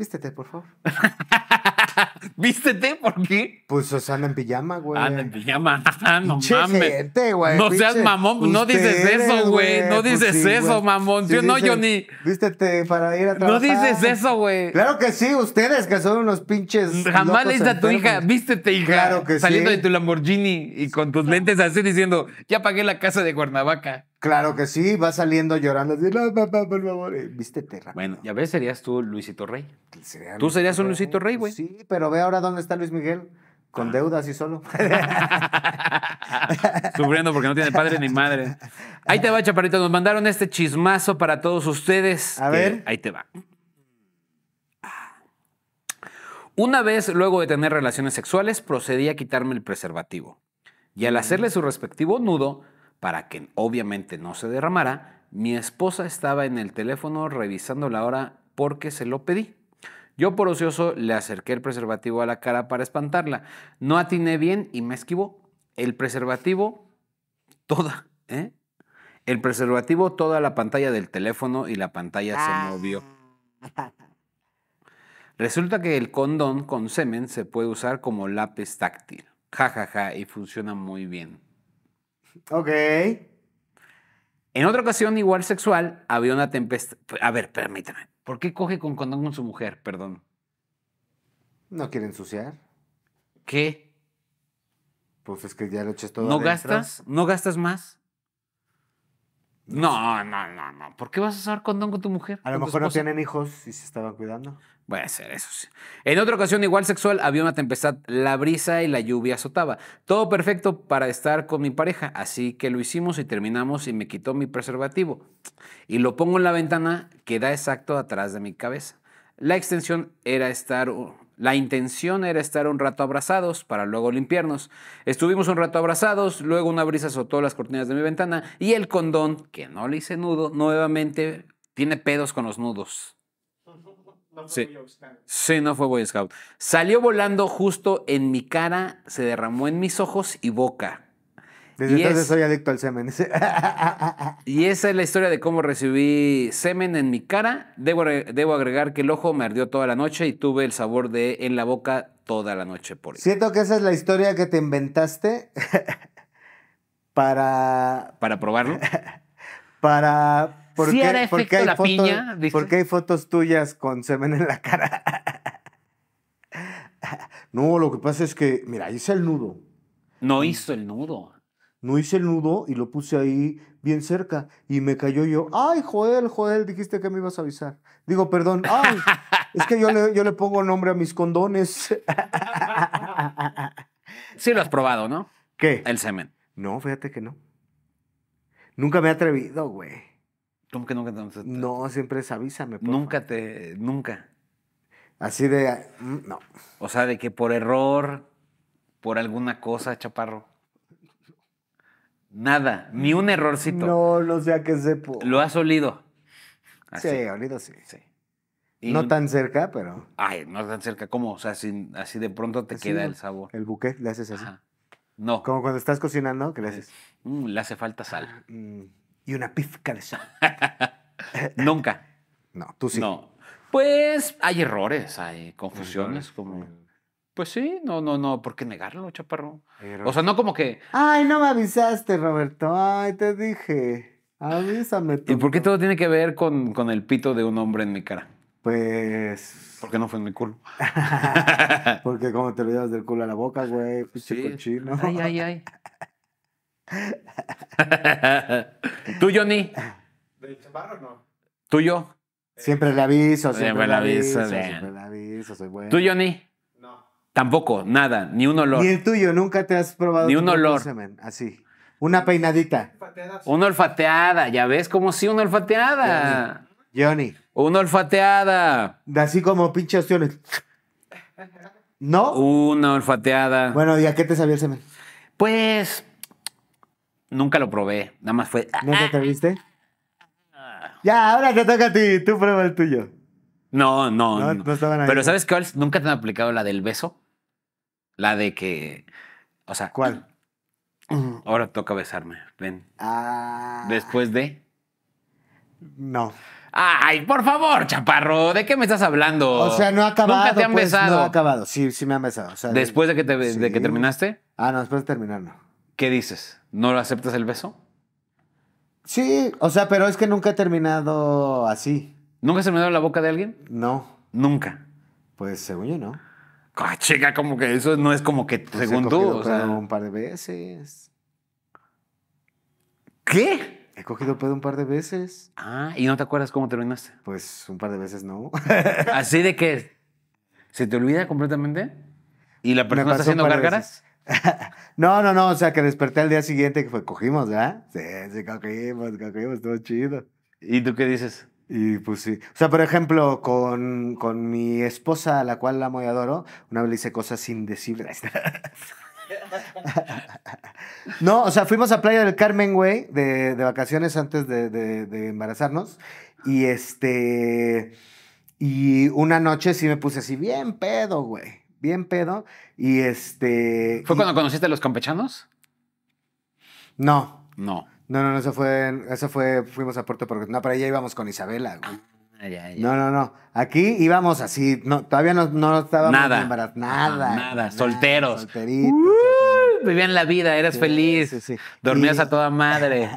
Vístete, por favor. ¿Vístete? ¿Por qué? Pues, o sea, anda en pijama, güey. Anda en pijama. Ah, no Pinche gente, güey. No seas mamón. no dices eso, güey. No pues dices eso, mamón. Yo no, Johnny. Vístete para ir a No dices eso, güey. Claro que sí, ustedes que son unos pinches. Jamás le dices a tu hija, vístete,
hija. Claro que sí. Saliendo de tu Lamborghini y con tus lentes así diciendo, ya pagué la casa de Guernavaca.
Claro que sí, va saliendo llorando. Así, no, papá, por favor. Eh, viste Bueno,
ya ves, serías tú Luisito Rey.
Pues, tú serías
un Luisito Rey, güey. Sí, pero ve ahora dónde está Luis Miguel.
Con ah. deudas y solo.
Sufriendo porque no tiene padre ni madre. Ahí te va, chaparrito. Nos mandaron este chismazo para todos ustedes. A ver. Ahí te va. Una vez, luego de tener relaciones sexuales, procedí a quitarme el preservativo. Y al mm. hacerle su respectivo nudo, para que obviamente no se derramara, mi esposa estaba en el teléfono revisando la hora porque se lo pedí. Yo por ocioso le acerqué el preservativo a la cara para espantarla. No atiné bien y me esquivó. El preservativo, toda, ¿eh? El preservativo, toda la pantalla del teléfono y la pantalla se ah. movió. Resulta que el condón con semen se puede usar como lápiz táctil. Ja, ja, ja, y funciona muy bien. Ok. En otra ocasión, igual sexual, había una tempestad. A ver, permítame. ¿Por qué coge con condón con su mujer? Perdón. No quiere ensuciar.
¿Qué? Pues es que ya lo echas todo. ¿No gastas?
¿No gastas más? No, no, no, no. ¿Por qué vas a usar condón con tu mujer? A lo mejor no tienen
hijos y se estaban cuidando
a hacer eso En otra ocasión igual sexual había una tempestad, la brisa y la lluvia azotaba. Todo perfecto para estar con mi pareja, así que lo hicimos y terminamos y me quitó mi preservativo. Y lo pongo en la ventana que da exacto atrás de mi cabeza. La extensión era estar... La intención era estar un rato abrazados para luego limpiarnos. Estuvimos un rato abrazados, luego una brisa azotó las cortinas de mi ventana y el condón, que no le hice nudo, nuevamente tiene pedos con los nudos sí. no fue Boy Scout. Salió volando justo en mi cara, se derramó en mis ojos y boca.
Desde entonces soy adicto al semen.
y esa es la historia de cómo recibí semen en mi cara. Debo, agregar que el ojo me ardió toda la noche y tuve el sabor de en la boca toda la noche por Siento
que esa es la historia que te inventaste para... Para probarlo. para ¿Por, qué, hay fotos, tuyas con semen en la cara? no, lo que pasa es que, mira, hice el nudo. No hizo el nudo. No hice el nudo y lo puse ahí bien cerca. Y me cayó yo, ay, Joel, Joel, dijiste que me ibas a avisar. Digo, perdón, ay, es que yo le, yo le pongo nombre a mis condones. sí lo has probado, ¿no? ¿Qué? El semen. No, fíjate que no. Nunca me he atrevido, güey. ¿Cómo que nunca? Te... No, siempre es avísame. Porfa. Nunca te, nunca. Así de, mm, no. O sea, de que por error,
por alguna cosa, chaparro. Nada, ni un errorcito.
No, no sea que sepo.
Lo has olido.
Sí, olido sí. sí. no tan cerca, pero.
Ay, no tan cerca. ¿Cómo? O sea, así, de pronto te queda el sabor.
El buque, le haces así. No. Como cuando estás cocinando, ¿qué le haces? Mm, le hace falta sal. Ah, mm y una pizca de Nunca. No, tú sí. No.
Pues hay errores, hay confusiones. Como... Pues sí,
no, no, no, ¿por
qué negarlo, chaparro? O sea, no como que.
Ay, no me avisaste, Roberto. Ay, te dije. Avísame tú.
¿Y por qué todo tiene que ver con, el pito de un hombre en mi cara?
Pues. ¿Por qué no fue en mi culo. Porque como te lo llevas del culo a la boca, güey. Pues Cochino. Ay, ay, ay. ¿Tú, Johnny? ¿De Chaparro no? ¿Tuyo? Siempre le aviso, siempre, le aviso, siempre
le aviso, soy bueno. ¿Tú, Johnny? No. Tampoco, nada, ni un olor. Ni el
tuyo, nunca te has probado. Ni un olor. Semen? Así. Una peinadita.
Una olfateada, ya ves, como si una olfateada. Johnny. Una olfateada.
Así como pinche opciones.
¿No? Una olfateada.
Bueno, ¿y a qué te sabía el semen? Pues
Nunca lo probé, nada más
fue. Ah, ¿Nunca te ah, viste? Ah. Ya, ahora te toca a ti, tú prueba el tuyo.
No, no. No, Pero ¿sabes qué? Nunca te han aplicado la del beso. La de que. O sea. ¿Cuál? Ahora toca besarme. Ven.
Después de. No.
Ay, por favor, chaparro, ¿de qué me estás hablando? O sea, no ha acabado. Nunca te han pues, besado. No ha
acabado, sí, sí me han besado. después de que, te,
de que terminaste. Ah, no, después de terminar, no. ¿Qué dices? ¿No lo aceptas el beso?
Sí, o sea, pero es que nunca he terminado así. ¿Nunca se has terminado la boca de alguien?
No. Nunca. Pues según yo, no. Ah, chica, como que eso no es como que pues según tú. O sea, un
par de veces. ¿Qué? He cogido pedo un par de veces. Ah, ¿y no te acuerdas cómo terminaste? Pues un par de veces no.
¿Así de que se te olvida completamente? ¿Y la persona está haciendo gárgaras?
no, no, no, o sea, que desperté al día siguiente que fue, cogimos, ¿verdad? Sí, sí, cogimos, cogimos, estuvo chido. ¿Y tú qué dices? Y pues sí. O sea, por ejemplo, con, con mi esposa, a la cual amo y adoro, una vez le hice cosas indecibles. no, o sea, fuimos a Playa del Carmen, güey, de, vacaciones antes de, de embarazarnos. Y este. Y una noche sí me puse así, bien pedo, güey bien pedo. Y este. ¿Fue cuando
conociste a los campechanos?
No. No. No, no, no, eso fue, eso fue, fuimos a Puerto Porque No, para allá íbamos con Isabela, ah, No, no, no. Aquí íbamos así. No, todavía no, no estábamos nada. Nada, nada.
Solteros. vivían la vida, eras feliz. Dormías a toda madre.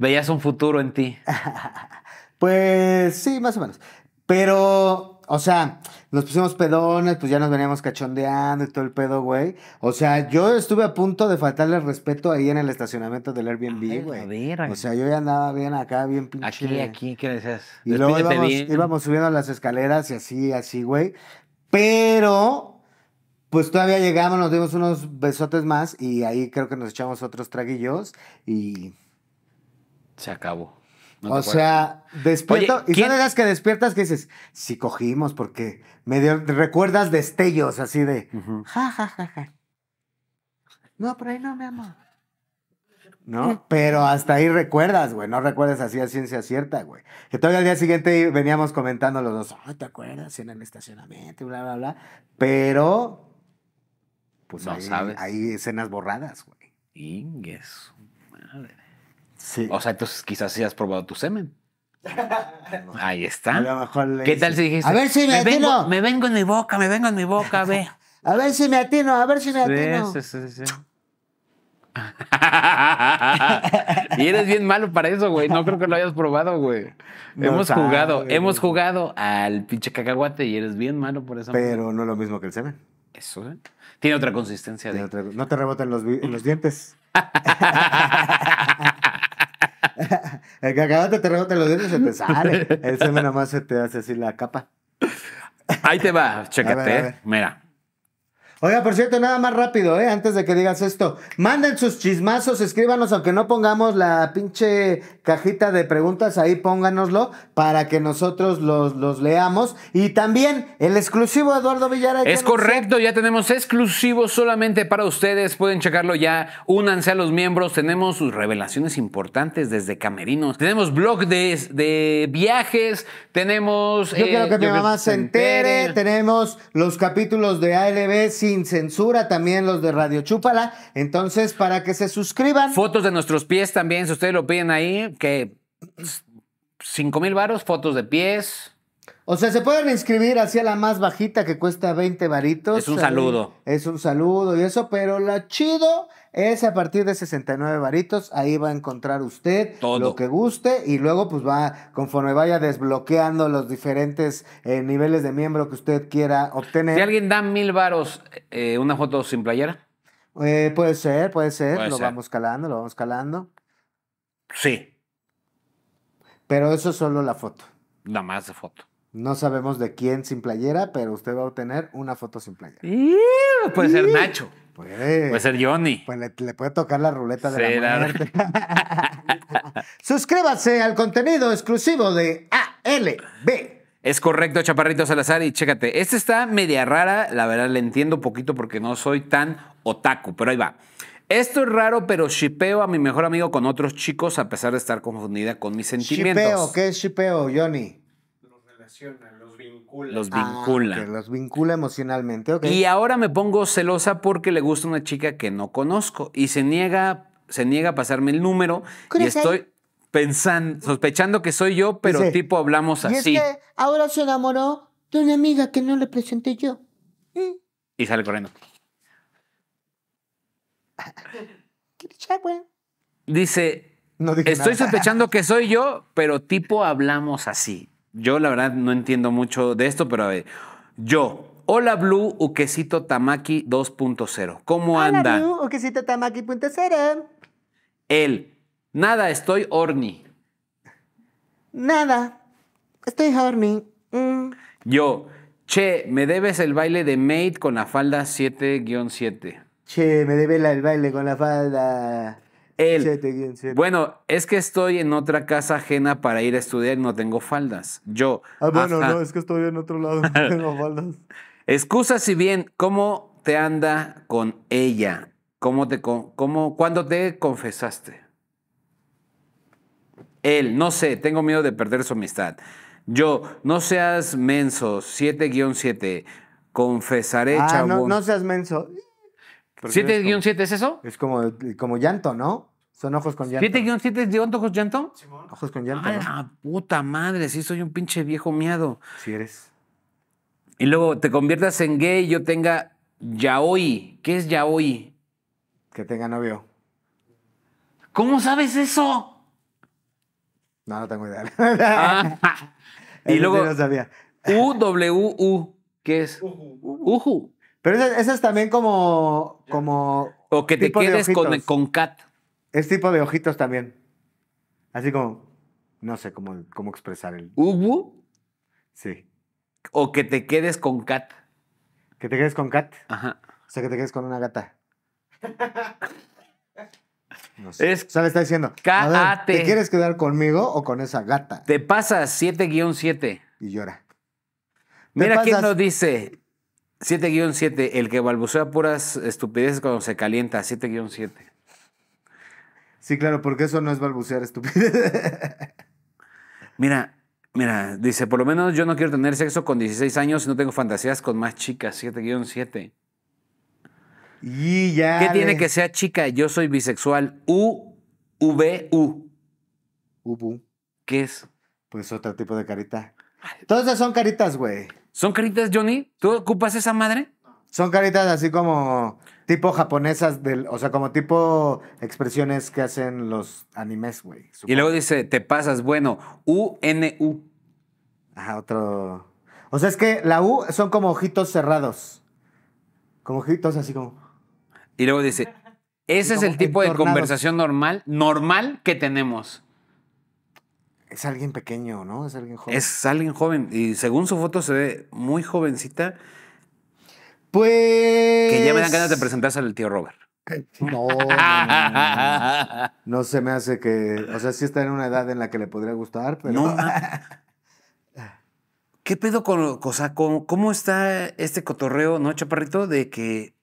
Veías un futuro en ti.
Pues sí, más o menos. Pero, o sea, nos pusimos pedones, pues ya nos veníamos cachondeando y todo el pedo, güey. O sea, yo estuve a punto de faltarle respeto ahí en el estacionamiento del Airbnb, güey. O sea, yo ya andaba bien acá, bien pinche. Aquí, aquí, ¿qué
decías? Y luego íbamos, íbamos
subiendo las escaleras y así, así, güey. Pero pues todavía llegamos, nos dimos unos besotes más y ahí creo que nos echamos otros traguillos y... Se acabó o sea, despierto. y ¿quién? son que despiertas que dices, si cogimos, porque me dio, recuerdas destellos así de, jajaja. ja, ja, ja, ja. No, por ahí no, mi amor. ¿No? Eh. Pero hasta ahí recuerdas, güey. No recuerdas así a ciencia cierta, güey. Que todavía al día siguiente veníamos comentando los dos, ay, ¿te acuerdas? En el estacionamiento, bla, bla, bla. Pero, pues no hay, hay escenas borradas, güey. Ingues, madre. O
sea, entonces quizás sí has probado tu semen. Ahí está. ¿Qué tal si dijiste? A ver si me, atino. Vengo, me vengo en mi boca, me vengo en mi boca, ve. a ver si me atino, a ver si me atino. Sí, sí, sí. y eres bien malo para eso, güey. No creo que lo hayas probado, güey.
hemos jugado, hemos
jugado al pinche cacahuate y eres bien malo por eso. Pero no es lo mismo que el semen. Eso, ¿eh? Tiene otra consistencia.
de... No te rebotan los, los dientes. El que acabaste te rebota los dientes se te sale. El semen nomás se te hace así la capa.
Ahí te va, chécate. Eh. Mira.
Oiga, por cierto, nada más rápido, eh, Antes de que digas esto. Manden sus chismazos, escríbanos, aunque no pongamos la pinche cajita de preguntas, ahí pónganoslo para que nosotros los, los leamos. Y también el exclusivo Eduardo Villara. Es correcto,
ya tenemos exclusivos solamente para ustedes. Pueden checarlo ya, únanse a los miembros. Tenemos sus revelaciones importantes desde Camerinos. Tenemos blog de, viajes, tenemos... Yo quiero que eh, mi mamá se entere.
entere. Tenemos los capítulos de ALB sin censura, también los de Radio Chúpala. Entonces, para que se suscriban.
Fotos de nuestros pies también, si ustedes lo piden ahí, que 5 mil varos, fotos de pies.
O sea, se pueden inscribir hacia la más bajita que cuesta 20 varitos. Es un saludo. es un saludo y eso, pero lo chido es a partir de 69 varitos. Ahí va a encontrar usted Todo. lo que guste y luego pues va, conforme vaya desbloqueando los diferentes eh, niveles de miembro que usted quiera obtener. Si
alguien da mil varos, eh, una foto sin playera.
Eh, puede ser, puede ser. lo vamos calando, lo vamos calando. Sí. Pero eso es solo la foto. Nada más de foto. No sabemos de quién sin playera, pero usted va a obtener una foto sin playera. puede ser Nacho. Puede. Puede ser Johnny. Pues le, puede tocar la ruleta de la muerte. Suscríbase al contenido exclusivo de ALB.
Es correcto, Chaparrito Salazar, y chécate. Esta está media rara, la verdad, le entiendo poquito porque no soy tan otaku, pero ahí va. Esto es raro, pero shipeo a mi mejor amigo con otros chicos a pesar de
estar confundida con mis sentimientos. Shipeo, ¿qué es shipeo, Johnny? Los relaciona, los vincula. Los ah, vincula. Los vincula emocionalmente, Y
ahora me pongo celosa porque le gusta una chica que no conozco y se niega, se niega a pasarme el número y estoy pensando, sospechando que soy yo, pero tipo hablamos así.
ahora se enamoró de una amiga que no le presenté yo. Y sale corriendo.
Dice, estoy sospechando que soy yo, pero tipo hablamos así. Yo la verdad no entiendo mucho de esto, pero a ver, yo. Hola Blue uquesito Tamaki 2.0. ¿Cómo anda? Hola
Blue Uquecito Tamaki.0.
Él. Nada, estoy horny.
Nada. Estoy horny. Mm.
Yo. Che, me debes el baile de Maid con la falda 7-7.
Che, me devela el baile con la falda. Él.
Bueno, es que estoy en otra casa ajena para ir a estudiar y no tengo faldas. Yo. Ah, bueno, no,
es que estoy en otro lado, no tengo faldas.
Excusa si bien, ¿cómo te anda con ella? ¿Cómo te, cómo, ¿Cuándo te confesaste? Él, no sé, tengo miedo de perder su amistad. Yo, no seas menso, 7-7, confesaré, ah, no
seas menso.
¿7-7
es eso? Es como, llanto, ¿no? Son ojos con llanto. ¿7-7 es de ojos
llanto? Simón. Ojos con llanto. ¡Ah, puta madre! Sí, soy un pinche viejo miado. Sí eres. Y luego te conviertas en gay y yo tenga yaoi. ¿Qué es yaoi?
Que tenga novio.
¿Cómo sabes eso?
No, no tengo idea. Ah. y luego... no sabía. UWU, ¿qué es? Uhu. Uhu. Pero esa es también como. como o que te quedes con, con Kat. Es tipo de ojitos también. Así como. No sé cómo, cómo expresar el. ¿Ubu? Sí. O que te quedes con Kat. ¿Que te quedes con Kat? Ajá. O sea, que te quedes con una gata. No sé. o sea, le está diciendo. Ver, ¿Te quieres quedar conmigo o con esa gata? Te pasas 7-7. Y llora. Mira quién nos dice.
7-7, el que balbucea puras estupideces cuando se calienta, 7-7.
Sí, claro, porque eso no es balbucear estupideces
mira, mira, dice, por lo menos yo no quiero tener sexo con 16 años y no tengo fantasías con más chicas, 7-7.
Y ya. ¿Qué tiene que ser chica? Yo soy bisexual. U, V, U. Ubu. ¿Qué es? Pues otro tipo de carita. Todas son caritas, güey. ¿Son caritas, Johnny? ¿Tú ocupas esa madre? Son caritas así como tipo japonesas, del, o sea, como tipo expresiones que hacen los animes, güey.
Y luego dice, te pasas, bueno, U-N-U. Ajá, otro...
O sea, es que la U son como ojitos cerrados. Como ojitos así como...
Y luego dice, ese es el tipo de conversación normal, normal que tenemos.
Es alguien pequeño, ¿no? Es alguien
joven. Es alguien joven. Y según su foto se ve muy jovencita. Pues. Que ya me dan ganas de pues presentarse al tío
Robert. Eh, no, no, se me hace que. O sea, sí está en una edad en la que le podría gustar, pero. No. ¿Qué pedo con.
O sea, ¿cómo, está este cotorreo, no, chaparrito? De que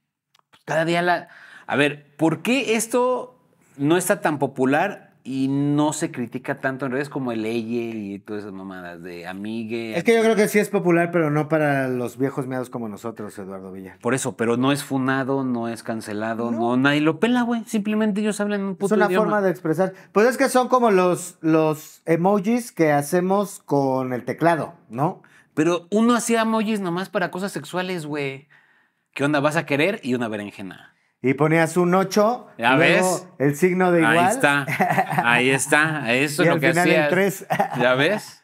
cada día la. A ver, ¿por qué esto no está tan popular y no se critica tanto en redes como el Eye y todas esas mamadas de Amigue. Es que yo creo que sí
es popular, pero no para los viejos miados como nosotros, Eduardo Villa.
Por eso, pero no es funado, no es cancelado,
no, nadie lo pela, güey. Simplemente ellos hablan un puto Es una forma de expresar. Pues es que son como los, los emojis que hacemos con el teclado, ¿no? Pero uno
hacía emojis nomás para cosas sexuales, güey. ¿Qué onda? ¿Vas a querer? Y una berenjena
y ponías un 8. ¿Ya ves? El signo de igual. Ahí está.
Ahí está. Eso es lo que final 3.
¿Ya ves?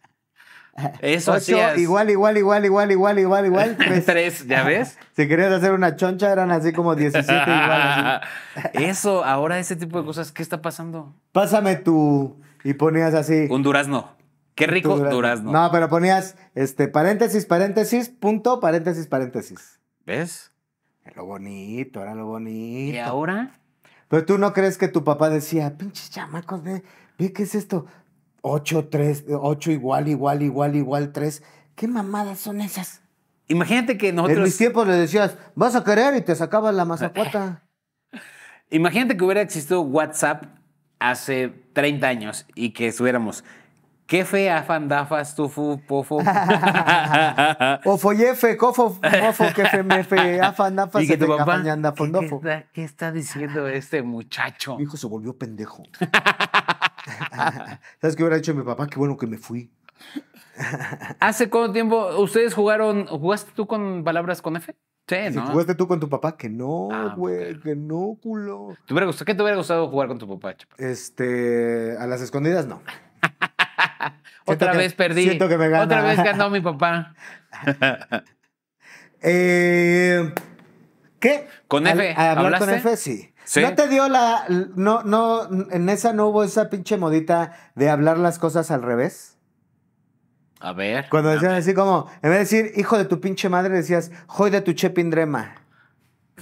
Eso 8, Igual, igual, igual, igual, igual, igual, igual. 3. 3. ¿Ya ves? si querías hacer una choncha, eran así como 17 igual.
Eso, ahora ese tipo de cosas, ¿qué está pasando?
Pásame tu. Y ponías así. Un durazno. Qué rico durazno. durazno. No, pero ponías este, paréntesis, paréntesis, punto, paréntesis, paréntesis. ¿Ves? Era lo bonito, era lo bonito. ¿Y ahora? Pero tú no crees que tu papá decía, pinches chamacos, ve, ve qué es esto. 8, tres, 8 igual, igual, igual, igual, tres? ¿Qué mamadas son esas? Imagínate que nosotros. En mis tiempos le decías, vas a querer y te sacaba la masacota.
Imagínate que hubiera existido WhatsApp hace 30 años y que estuviéramos Qué fe fandafas tu pofo.
Ofo, jefe, cofo, pofo, que fe, me fe, afandafas, se tu fondofo. ¿Qué está,
¿Qué está diciendo este muchacho? Mi hijo se volvió pendejo.
¿Sabes qué hubiera dicho mi papá? Qué bueno que me fui.
¿Hace cuánto tiempo ustedes jugaron, jugaste tú con palabras con F? Sí, ¿no? jugaste
tú con tu papá, que no, ah,
güey, que no, culo.
¿Te hubiera gustado, ¿Qué te hubiera gustado jugar con tu papá, Este, a las escondidas, no.
Otra vez perdí. Siento que me gana. Otra vez ganó mi papá.
Eh, ¿Qué?
Con F. con F,
sí. No te dio la. No, no, en esa no hubo esa pinche modita de hablar las cosas al revés. A ver. Cuando decían así como, en vez de decir hijo de tu pinche madre, decías joy de tu chepindrema.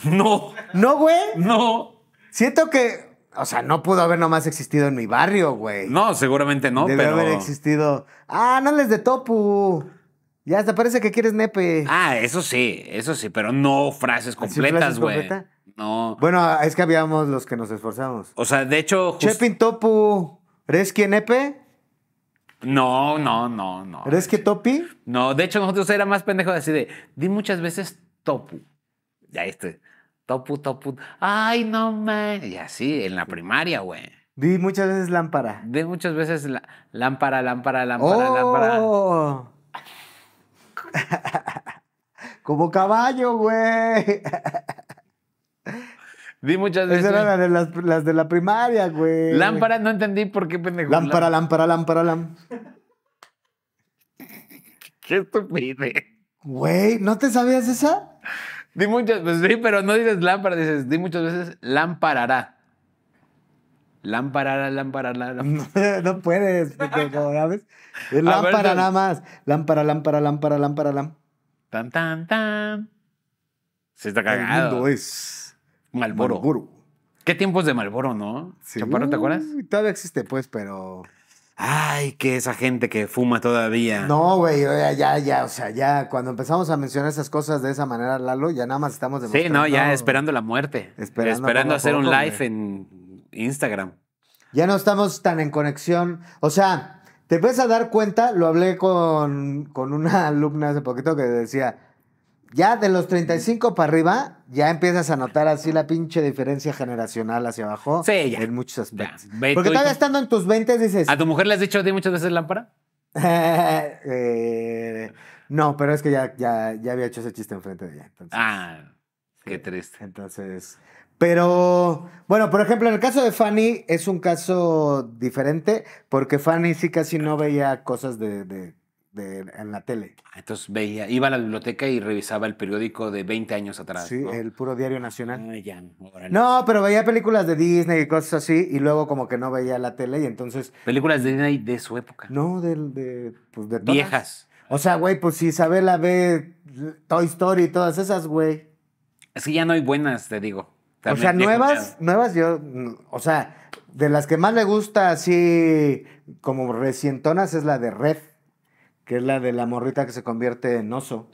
No. ¿No, güey? No. Siento que o sea, no pudo haber nomás existido en mi barrio, güey. No, seguramente no, Debe pero... haber existido. Ah, no les de topu. Ya hasta parece que quieres nepe. Ah, eso
sí, eso sí, pero no frases completas, güey. Completa? No.
Bueno, es que habíamos los que nos esforzamos.
O sea, de hecho. Chepin
topu. ¿Eres
nepe? No, no, no, no. ¿Eres que topi? No, de hecho, nosotros era más pendejo así de. Di muchas veces topu. Ya este topu, topu, ay, no man. Y así, en la primaria, güey. Vi muchas veces lámpara. Vi muchas veces lámpara, lámpara, lámpara, lámpara.
¡Oh! Como caballo, güey. Di muchas veces. Esas eran las, de la primaria, güey. Lámpara,
no entendí por qué pendejo. Lámpara,
lámpara, lámpara, lámpara.
Qué estupidez. Güey,
¿no te sabías esa?
Di muchas, pues sí, pero no dices lámpara, dices, di muchas veces lámparará. Lámparará, lámparará. No,
no puedes, como sabes. Ah, lámpara nada más. Lámpara, lámpara, lámpara, lámpara, lámpara.
Tan, tan, tan. Se está cagando. es Malboro. Malboro. ¿Qué tiempos de Malboro, no? Sí. ¿te acuerdas?
todavía existe, pues, pero.
Ay, que esa gente que fuma todavía.
No, güey, ya, ya, o sea, ya cuando empezamos a mencionar esas cosas de esa manera, Lalo, ya nada más estamos Sí, no, ya esperando
la muerte. Esperando, hacer un live en Instagram.
Ya no estamos tan en conexión. O sea, te puedes dar cuenta, lo hablé con, con una alumna hace poquito que decía, ya de los 35 para arriba, ya empiezas a notar así la pinche diferencia generacional hacia abajo. Sí, ya. En muchos aspectos. Porque todavía estando en tus 20 dices. ¿A tu
mujer le has dicho de muchas veces lámpara?
Eh, no, pero es que ya, ya, había hecho ese chiste enfrente de ella. ah, qué triste. Entonces. Pero, bueno, por ejemplo, en el caso de Fanny es un caso diferente porque Fanny sí casi no veía cosas de en la tele.
Ah, entonces veía, iba a la biblioteca y revisaba el periódico de 20 años atrás. Sí,
el puro diario nacional. Ah, no, pero veía películas de Disney y cosas así, y luego como que no veía la tele, y entonces. ¿Películas de Disney de su época? No, de. Pues, de, Viejas. O sea, güey, pues si Isabela ve Toy Story y todas esas, güey.
Es que ya no hay buenas, te digo. o sea, nuevas,
nuevas yo, o sea, de las que más le gusta así como recientonas es la de Red que es la de la morrita que se convierte en oso.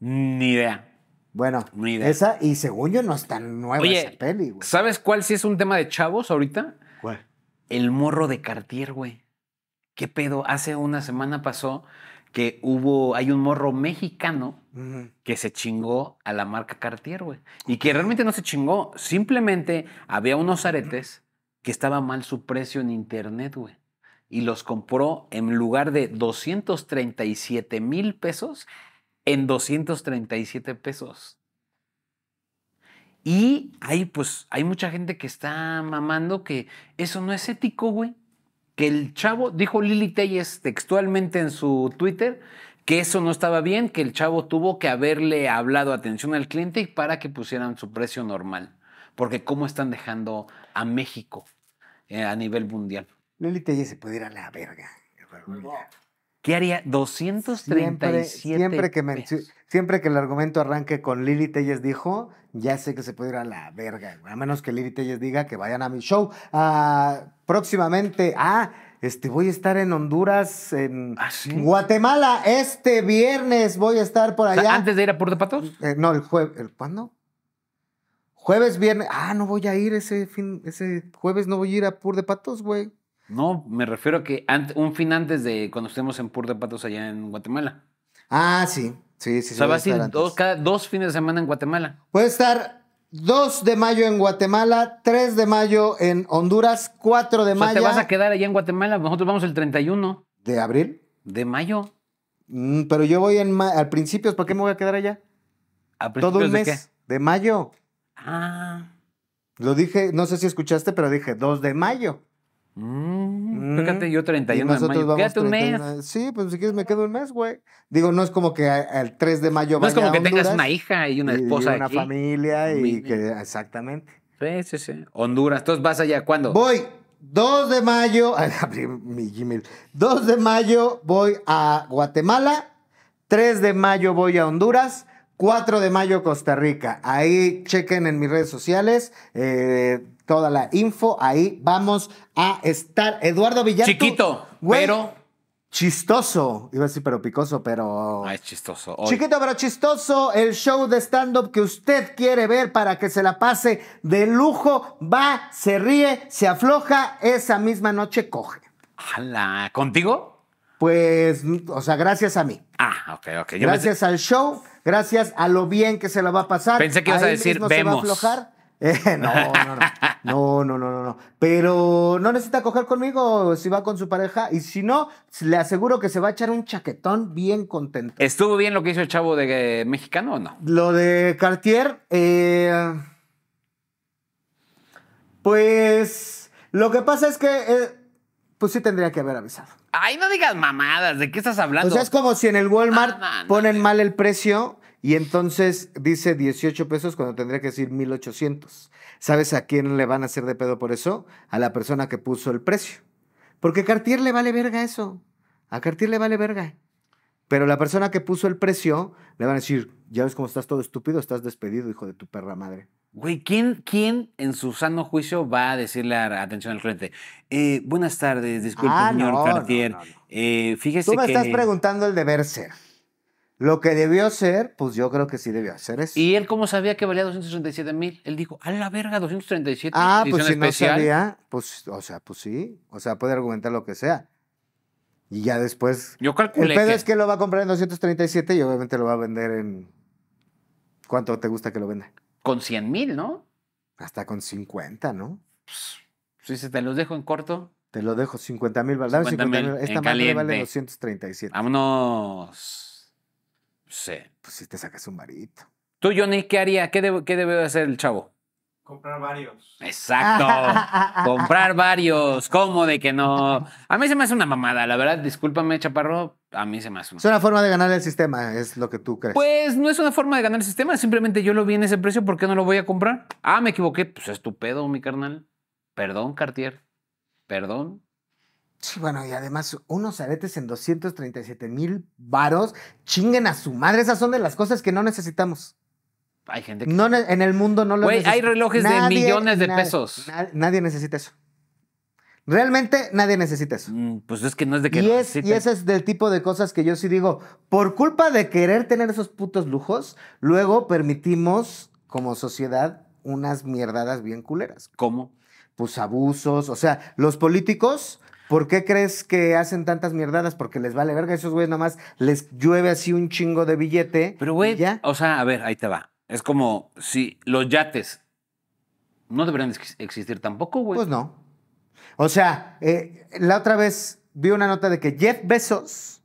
Ni idea.
Bueno, Ni esa, y según yo, no es tan nueva esa
peli, güey. ¿Sabes cuál sí es un tema de chavos ahorita? ¿Cuál? El morro de Cartier, güey. ¿Qué pedo? Hace una semana pasó que hubo, hay un morro mexicano que se chingó a la marca Cartier, güey. Y que realmente no se chingó, simplemente había unos aretes que estaba mal su precio en internet, güey y los compró en lugar de 237 mil pesos en 237 pesos. Y hay, pues, hay mucha gente que está mamando que eso no es ético, güey. Que el chavo, dijo Lili Telles textualmente en su Twitter, que eso no estaba bien, que el chavo tuvo que haberle hablado atención al cliente para que pusieran su precio normal. Porque cómo están dejando a México eh, a nivel mundial.
Lili Telles se puede ir a la verga. ¿Qué haría? 237 siempre, que Siempre que el argumento arranque con Lili Telles dijo, ya sé que se puede ir a la verga. A menos que Lili Telles diga que vayan a mi show. Ah, próximamente, ah, este, voy a estar en Honduras, en ah, Guatemala. Este viernes voy a estar por allá. ¿Antes de ir a de Patos? Eh, no, el jueves. ¿Cuándo? Jueves, viernes. Ah, no voy a ir ese fin, ese jueves no voy a ir a Pur de Patos, güey. No,
me refiero a que un fin antes de cuando estemos en Pur de Patos allá en Guatemala.
Ah, sí. Sí, sí, o sea, va a ser
dos, fines de semana en Guatemala.
Puede estar 2 de mayo en Guatemala, 3 de mayo en Honduras, 4 de mayo. sea, mayo. ¿Te vas a
quedar allá en Guatemala? Nosotros
vamos el 31. ¿De abril? De mayo. Mm, pero yo voy al principio, ¿por qué me voy a quedar allá? ¿A Todo el mes. De, de mayo. Ah. Lo dije, no sé si escuchaste, pero dije 2 de mayo.
Mm. Fíjate, yo 31 de mayo. Quédate un mes.
Sí, pues si quieres me quedo un mes, güey. Digo, no es como que al 3 de mayo No es como que tengas una hija y una esposa. una familia y que. Exactamente.
Sí, sí, sí. Honduras. Entonces vas allá, ¿cuándo? Voy.
2 de mayo, mi Gmail. 2 de mayo voy a Guatemala, 3 de mayo voy a Honduras, 4 de mayo Costa Rica. Ahí chequen en mis redes sociales. Eh, toda la info. Ahí vamos a estar. Eduardo Villar. Chiquito, güey, pero. Chistoso, iba a decir pero picoso, pero... Ah, es chistoso. Chiquito pero chistoso, el show de stand-up que usted quiere ver para que se la pase de lujo, va, se ríe, se afloja, esa misma noche coge. ¡Hala! ¿Contigo? Pues, o sea, gracias a mí. Ah, ok, ok. gracias al show, gracias a lo bien que se la va a pasar. Pensé que ibas a decir, vemos. Se a aflojar. Eh, no, no, no, no, no, no, no, Pero no necesita coger conmigo si va con su pareja y si no, le aseguro que se va a echar un chaquetón bien contento.
¿Estuvo bien lo que hizo el chavo de eh, mexicano o no?
Lo de Cartier, eh, pues lo que pasa es que eh, pues sí tendría que haber avisado.
Ay, no digas mamadas, ¿de qué estás hablando? O sea, es
como si en el Walmart ponen mal el precio y entonces dice 18 pesos cuando tendría que decir 1800. ¿Sabes a quién le van a hacer de pedo por eso? A la persona que puso el precio. Porque Cartier le vale verga eso. A Cartier le vale verga. Pero la persona que puso el precio le van a decir, ya ves cómo estás todo estúpido, estás despedido, hijo de tu perra madre. Güey, ¿quién,
en su sano juicio va a decirle a, atención al cliente? Eh, buenas tardes, disculpe, ah, señor Cartier.
Eh, fíjese Tú me estás preguntando el deber ser. Lo que debió hacer, pues yo creo que sí debió hacer eso.
¿Y él cómo sabía que valía 237 mil? Él dijo, a la verga,
237. Ah, pues si no sabía, pues, o sea, pues sí. O sea, puede argumentar lo que sea. Y ya después. Yo calculé. El pedo es que lo va a comprar en 237 y obviamente lo va a vender en. ¿Cuánto te gusta que lo venda? Con 100 mil, ¿no? Hasta con 50, ¿no? Pues, si se te los dejo en corto. Te lo dejo, 50 mil, ¿verdad? 50 mil. Esta madre vale 237. Vámonos. Sí.
Pues si te sacas un marito ¿Tú, Johnny, qué haría? ¿Qué, debe, hacer el chavo? Comprar varios. Exacto. Comprar varios. ¿Cómo de que no? A mí se me hace una mamada, la verdad. Discúlpame, chaparro. A mí se me hace una. Es
una forma de ganar el sistema, es lo que tú
crees. Pues no es una forma de ganar el sistema. Simplemente yo lo vi en ese precio. ¿Por qué no lo voy a comprar? Ah, me equivoqué. Pues estupendo, mi carnal. Perdón, Cartier. Perdón.
Sí, bueno, y además unos aretes en 237 mil varos, chinguen a su madre, esas son de las cosas que no necesitamos. Hay gente que... en el mundo no lo Güey, hay relojes de millones de pesos. Nadie, necesita eso. Realmente nadie necesita eso. Mm,
pues es que no es de que y, es, y ese
es del tipo de cosas que yo sí digo, por culpa de querer tener esos putos lujos, luego permitimos como sociedad unas mierdadas bien culeras. ¿Cómo? Pues abusos, o sea, los políticos ¿Por qué crees que hacen tantas mierdadas? Porque les vale verga. Esos güeyes nomás les llueve así un chingo de billete. Pero, güey,
o sea, a ver, ahí te va. Es como si los yates
no deberían existir tampoco, güey. Pues no. O sea, eh, la otra vez vi una nota de que Jeff Bezos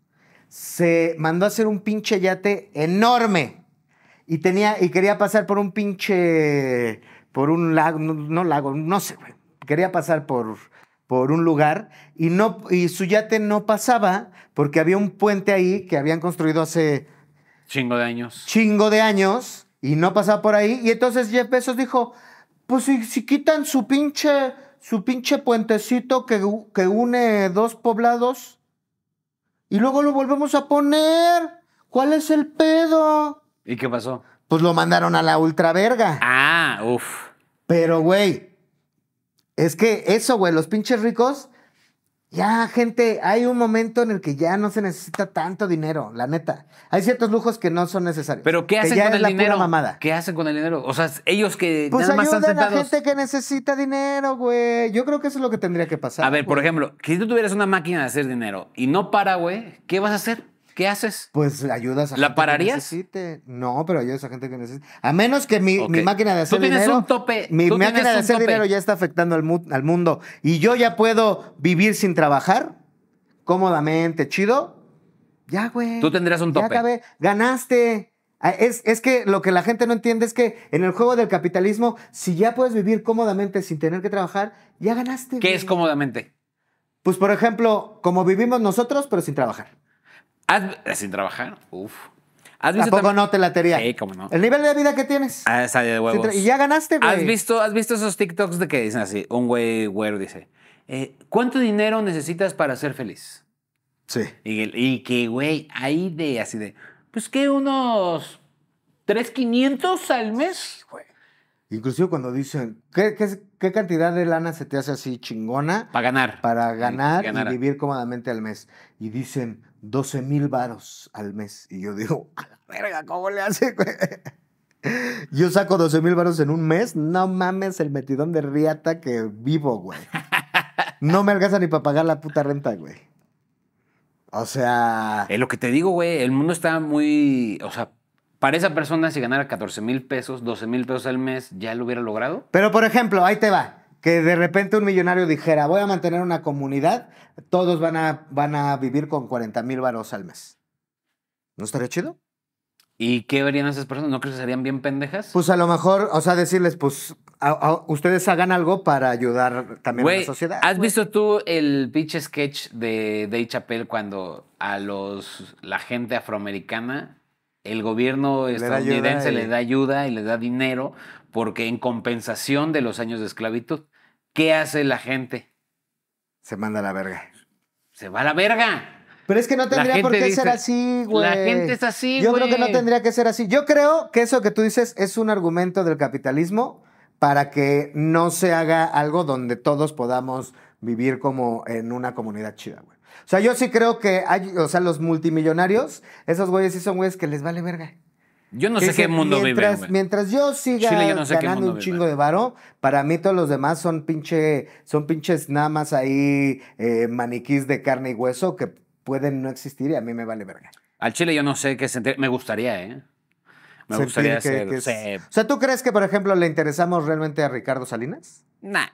se mandó a hacer un pinche yate enorme y tenía y quería pasar por un pinche por un lago, no lago, no sé, güey. Quería pasar por por un lugar y, no, y su yate no pasaba porque había un puente ahí que habían construido hace... Chingo de años. Chingo de años y no pasaba por ahí. Y entonces Jeff Bezos dijo, pues si, quitan su pinche, su pinche puentecito que, que une dos poblados y luego lo volvemos a poner, ¿cuál es el pedo? ¿Y qué pasó? Pues lo mandaron a la verga Ah, uff. Pero, güey, es que eso, güey, los pinches ricos, ya, gente, hay un momento en el que ya no se necesita tanto dinero, la neta. Hay ciertos lujos que no son necesarios. Pero ¿qué hacen con el dinero? ¿Qué hacen
con el dinero? O sea, ellos que pues nada más están sentados. a gente
que necesita dinero, güey. Yo creo que eso es lo que tendría que pasar. A ver, por ejemplo, si tú tuvieras una máquina de
hacer dinero y no para, güey, ¿qué vas a hacer?
¿qué haces? Pues ayudas a ¿La gente pararías? que No, pero ayudas a gente que necesite. A menos que mi, máquina de hacer ¿Tú tienes Un tope. Mi máquina de hacer dinero ya está afectando al, al mundo. Y yo ya puedo vivir sin trabajar cómodamente, chido. Ya, güey. Tú tendrías un tope. Ya acabé. Ganaste. Es, que lo que la gente no entiende es que en el juego del capitalismo, si ya puedes vivir cómodamente sin tener que trabajar, ya ganaste. ¿Qué es cómodamente? Pues, por ejemplo, como vivimos nosotros, pero sin trabajar.
Eh, sin trabajar, Uf.
¿Has visto Tampoco no te latería. Sí, cómo no. El nivel de vida que tienes.
Ah, salió de huevos. Y ya ganaste, güey. ¿Has visto, ¿Has visto esos TikToks de que dicen así? Un güey güero dice, eh, ¿cuánto dinero necesitas para ser feliz? Sí. Y, que, güey, hay de así de, pues que unos 3,500 al mes. güey.
Inclusive cuando dicen, ¿qué, cantidad de lana se te hace así chingona? Para ganar. Para ganar. y vivir cómodamente al mes. Y dicen, 12 mil varos al mes. Y yo digo, a la verga, ¿cómo le hace? yo saco 12 mil varos en un mes. No mames el metidón de riata que vivo, güey. No me alcanza ni para pagar la puta renta, güey. O sea...
Es lo que te digo, güey. El mundo está muy... O sea, para esa persona si ganara 14 mil pesos, 12 mil pesos al mes, ya lo hubiera logrado.
Pero, por ejemplo, ahí te va. Que de repente un millonario dijera, voy a mantener una comunidad, todos van a, van a vivir con 40 mil varos al mes. ¿No estaría chido?
¿Y qué verían esas personas? ¿No crees que serían bien pendejas?
Pues a lo mejor, o sea, decirles, pues, ustedes hagan algo para ayudar también a la sociedad.
¿Has visto tú el pitch sketch de Dave Chappelle cuando a los la gente afroamericana el gobierno estadounidense le da ayuda y le da dinero porque en compensación de los años de esclavitud, ¿qué hace la gente? Se manda a la verga. Se va a la verga.
Pero es que no tendría por qué ser así, güey. La gente es así, Yo creo que no tendría que ser así. Yo creo que eso que tú dices es un argumento del capitalismo para que no se haga algo donde todos podamos vivir como en una comunidad chida, o sea, yo sí creo que hay, o sea, los multimillonarios, esos güeyes sí son güeyes que les vale verga. Yo no sé qué mundo mientras, Mientras yo siga ganando un chingo de varo, para mí todos los demás son pinche, son pinches nada más ahí eh, maniquís de carne y hueso que pueden no existir y a mí me vale verga.
Al Chile yo no sé qué sentir. Me gustaría, ¿eh?
Me gustaría que, ser, O sea, ¿tú crees que, por ejemplo, le interesamos realmente a Ricardo Salinas? Nah. ¿A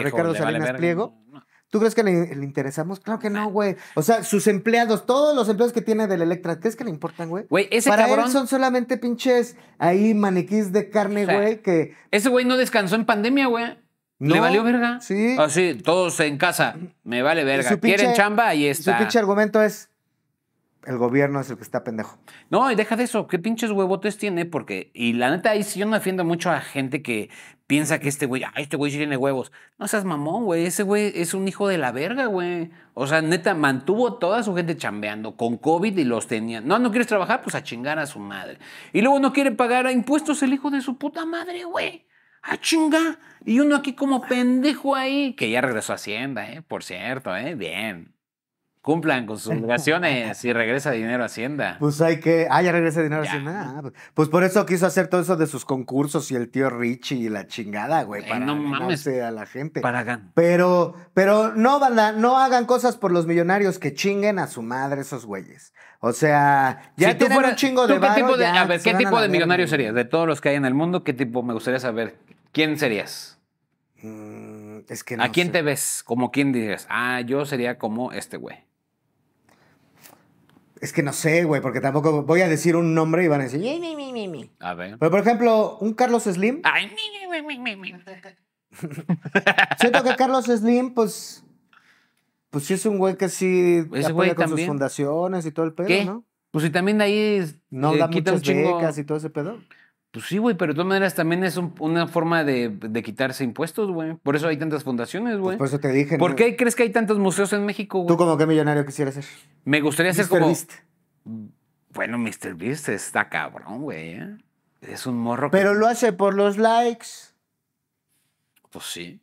Ricardo Salinas Pliego? No. ¿Tú crees que le, interesamos? Claro que no, güey. O sea, sus empleados, todos los empleados que tiene del Electra, ¿crees que le importan, güey? Güey, ese Para cabrón... son solamente pinches ahí maniquís de carne, güey, que...
Ese güey no descansó en pandemia, güey.
¿No? ¿Le valió verga?
Sí. Ah, sí, todos en casa. Me vale verga. ¿Quieren chamba? y está. Su pinche
argumento es, el gobierno es el que está pendejo. No, y deja de eso, qué
pinches huevotes tiene, porque, y la neta, ahí sí yo no defiendo mucho a gente que piensa que este güey, ay, este güey sí tiene huevos. No seas mamón, güey, ese güey es un hijo de la verga, güey. O sea, neta, mantuvo toda su gente chambeando con COVID y los tenía. No, no quieres trabajar, pues a chingar a su madre. Y luego no quiere pagar a impuestos el hijo de su puta madre, güey. A chinga! Y uno aquí como pendejo ahí, que ya regresó a Hacienda, ¿eh? Por cierto, ¿eh? Bien cumplan con sus obligaciones y regresa dinero a Hacienda.
Pues hay que. Ah, ya regresa dinero a Hacienda. Ah, pues, pues por eso quiso hacer todo eso de sus concursos y el tío Richie y la chingada, güey. Para no mames. a la gente. Para Pero, pero no, banda, no hagan cosas por los millonarios que chinguen a su madre esos güeyes. O sea, ya tú fueras un chingo de, ¿tú qué tipo de A ver, ¿qué tipo de millonario serías?
De todos los que hay en el mundo, ¿qué tipo? Me gustaría saber. ¿Quién serías?
Mm, es que no ¿A
quién te ves? Como quién dirías, ah, yo sería como este
güey. Es que no sé, güey, porque tampoco voy a decir un nombre y van a decir. Mi, mi, mi, a ver. Pero por ejemplo, un Carlos Slim. Ay,
mi, mi, mi, mi,
Siento que Carlos Slim, pues. Pues sí es un güey que sí apoya con sus fundaciones y todo el pedo, ¿no? Pues sí, también de ahí no eh, da muchas becas y todo ese pedo.
Pues sí, güey, pero de todas maneras también es una forma de, quitarse impuestos, güey. Por eso hay tantas fundaciones, pues güey. por eso te dije. ¿Por qué crees que hay tantos museos en México, güey? ¿Tú como qué
millonario quisieras ser?
Me gustaría ser como. Beast. Bueno, Mr. Beast está cabrón, güey. ¿eh? Es un morro. Pero lo
hace por los likes. Pues sí.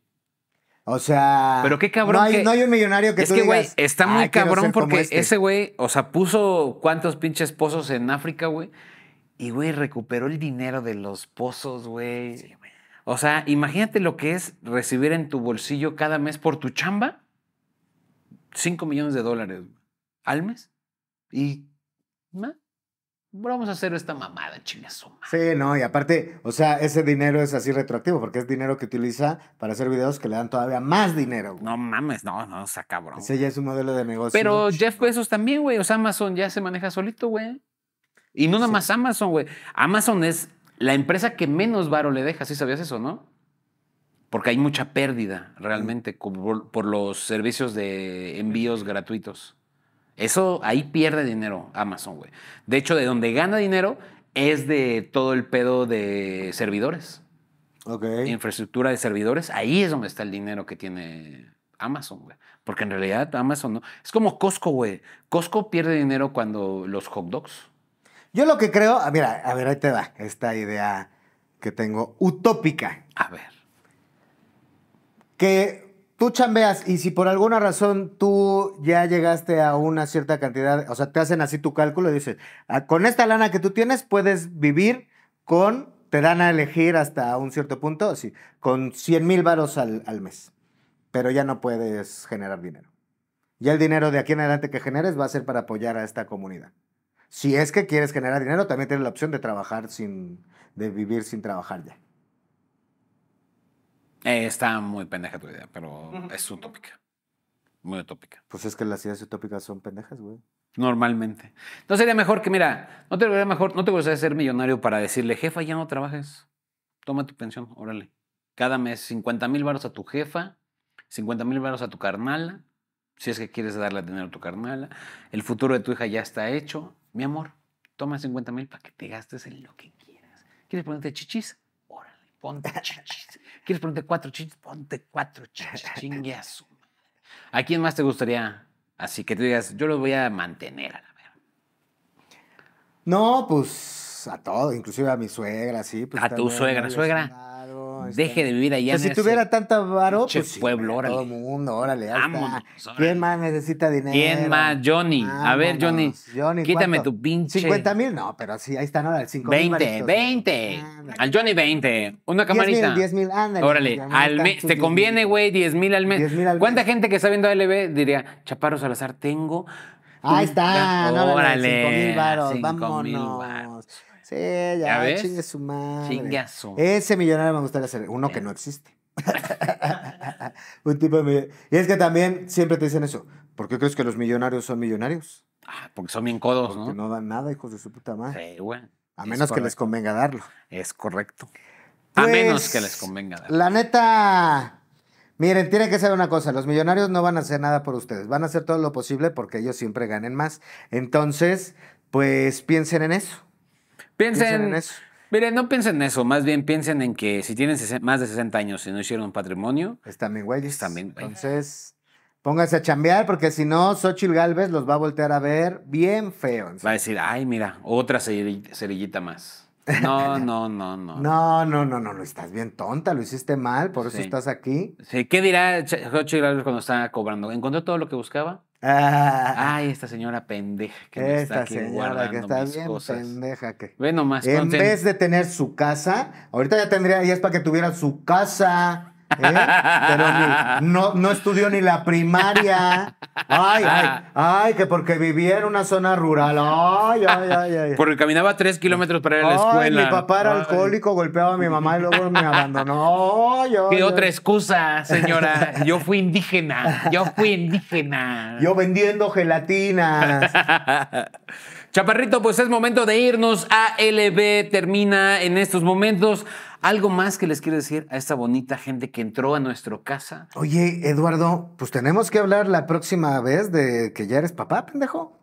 O sea. Pero qué cabrón. No hay, un millonario que Es que, güey, está muy ah, cabrón porque este". ese güey,
o sea, puso cuántos pinches pozos en África, güey. Y, güey, recuperó el dinero de los pozos, güey. Sí, o sea, imagínate lo que es recibir en tu bolsillo cada mes por tu chamba 5 millones de dólares al
mes. Y
vamos a hacer esta
mamada, chingasoma Sí, no, y aparte, o sea, ese dinero es así retroactivo, porque es dinero que utiliza para hacer videos que le dan todavía más dinero. No mames, no, no, o sea, cabrón. Ese ya es un modelo de negocio. Pero
Jeff Bezos también, güey. O sea, Amazon ya se maneja solito, güey.
Y no nada más Amazon,
güey. Amazon es la empresa que menos varo le deja, ¿sí sabías eso, no? Porque hay mucha pérdida realmente por los servicios de envíos gratuitos. Eso ahí pierde dinero Amazon, güey. De hecho, de donde gana dinero es de todo el pedo de servidores. Ok. Infraestructura de servidores. Ahí es donde está el dinero que tiene Amazon, güey. Porque en realidad Amazon no. Es como Costco, güey. Costco pierde dinero cuando los hot dogs.
Yo lo que creo. Ah, mira, a ver, ahí te va esta idea que tengo utópica. A ver. Que Tú chambeas y si por alguna razón tú ya llegaste a una cierta cantidad, o sea, te hacen así tu cálculo y dices, ah, con esta lana que tú tienes puedes vivir con, te dan a elegir hasta un cierto punto, sí, con 100 mil varos al, mes, pero ya no puedes generar dinero. Ya el dinero de aquí en adelante que generes va a ser para apoyar a esta comunidad. Si es que quieres generar dinero, también tienes la opción de trabajar sin, de vivir sin trabajar ya.
Eh, está muy pendeja tu idea, pero es utópica. Muy utópica. Pues es que las ideas utópicas son pendejas, güey. Normalmente. No sería mejor que, mira, no te gustaría mejor, no te gustaría ser millonario para decirle, jefa, ya no trabajes. Toma tu pensión, órale. Cada mes 50 mil baros a tu jefa, 50 mil baros a tu carnala, si es que quieres darle dinero a tu carnala. El futuro de tu hija ya está hecho. Mi amor, toma 50 mil para que te gastes en lo que quieras. ¿Quieres ponerte chichis? Órale, ponte chichis. ¿Quieres ponerte cuatro
chichis? Ponte cuatro chingas. Chingue
¿A quién más te gustaría? Así que tú digas, yo lo voy a mantener a la verga.
No, pues a todo, inclusive a mi suegra, sí. Pues, a tu suegra, suegra. Deje de vivir allá. O sea, si tuviera tanta varo, pues sí, pueblo, órale. Todo el mundo, órale. Vámonos, órale. ¿Quién más necesita dinero? ¿Quién más? Johnny. a ver, Johnny. Johnny quítame tu pinche. 50 mil, no, pero sí, ahí están, ahora 5 50 mil. 20, 20.
Al Johnny 20. Una camarita. 10 mil, ándale. Órale. Al mes. te conviene, güey, 10 mil al mes. 10 mil al mes. ¿Cuánta gente que está viendo ALB diría, Chaparro Salazar,
tengo. Ahí está. Órale. 5 mil varos, vámonos. Sí, ya, su madre. Ese millonario me gustaría ser uno que no existe. un tipo de Y es que también siempre te dicen eso. ¿Por qué crees que los millonarios son millonarios? Ah, porque son bien codos, ¿no? no dan nada, hijos de su puta madre. Sí, güey. A menos que les convenga darlo. Es correcto. a pues, menos que les convenga darlo. La neta. Miren, tiene que saber una cosa, los millonarios no van a hacer nada por ustedes, van a hacer todo lo posible porque ellos siempre ganen más. Entonces, pues piensen en eso.
Piensen, en eso. Miren, no piensen en eso, más bien piensen en que si tienen más de 60 años y no hicieron
un patrimonio. Están bien güeyes. Entonces, pónganse a chambear porque si no, Xochitl Galvez los va a voltear a ver bien feos.
Va a decir, ay, mira, otra cerillita más. No, no, no, no.
No, no, no, no, no estás bien tonta, lo hiciste mal, por eso estás aquí.
Sí, ¿qué dirá Xochitl Galvez cuando está cobrando? ¿Encontró todo lo que buscaba? Ah. Ay, esta señora pendeja que me está aquí señora que está mis cosas. pendeja que. Ve En vez
de tener su casa, ahorita ya tendría, y es para que tuviera su casa.
Pero ¿Eh?
no, no estudió ni la primaria.
Ay, ay,
ay, que porque vivía en una zona rural.
Porque caminaba tres kilómetros
para ir a la escuela. mi papá era alcohólico, golpeaba a mi mamá y luego me abandonó. Ay, otra
excusa, señora? Yo fui indígena. Yo fui indígena.
Yo vendiendo gelatinas.
Chaparrito, pues es momento de irnos. ALB termina en estos momentos. ¿Algo más que les quiero decir a esta bonita gente que entró a nuestro casa?
Oye, Eduardo, pues tenemos que hablar la próxima vez de que ya eres papá, pendejo.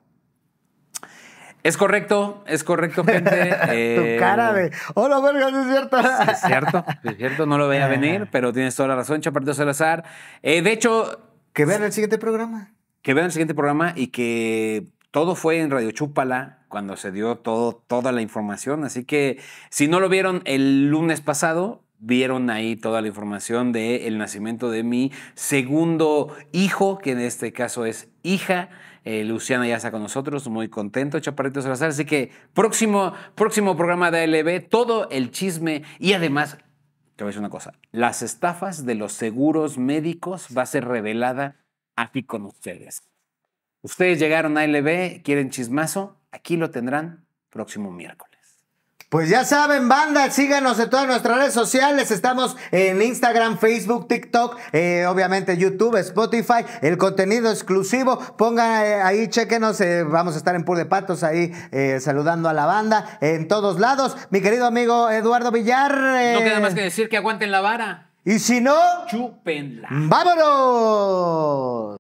Es correcto, es correcto, gente. tu eh, cara
de. Hola, verga, es cierto. es cierto,
es cierto, no lo veía ah. venir, pero tienes toda la razón, Chaparrito Salazar. Eh, de hecho. Que vean el siguiente programa. Que vean el siguiente programa y que todo fue en Radio Chúpala cuando se dio todo, toda la información. Así que si no lo vieron el lunes pasado, vieron ahí toda la información del el nacimiento de mi segundo hijo, que en este caso es hija. Eh, Luciana ya está con nosotros, muy contento, Chaparrito Salazar. Así que próximo, próximo programa de ALB, todo el chisme y además, te voy a decir una cosa, las estafas de los seguros médicos va a ser revelada aquí con ustedes. Ustedes llegaron a LB, quieren chismazo, aquí lo tendrán próximo miércoles.
Pues ya saben, banda, síganos en todas nuestras redes sociales. Estamos en Instagram, Facebook, TikTok, eh, obviamente YouTube, Spotify, el contenido exclusivo. Pongan eh, ahí, chequenos. Eh, vamos a estar en Pur de Patos ahí saludando a la banda en todos lados. Mi querido amigo Eduardo Villar. no queda más
que decir que aguanten la vara.
Y si no, chúpenla. ¡Vámonos!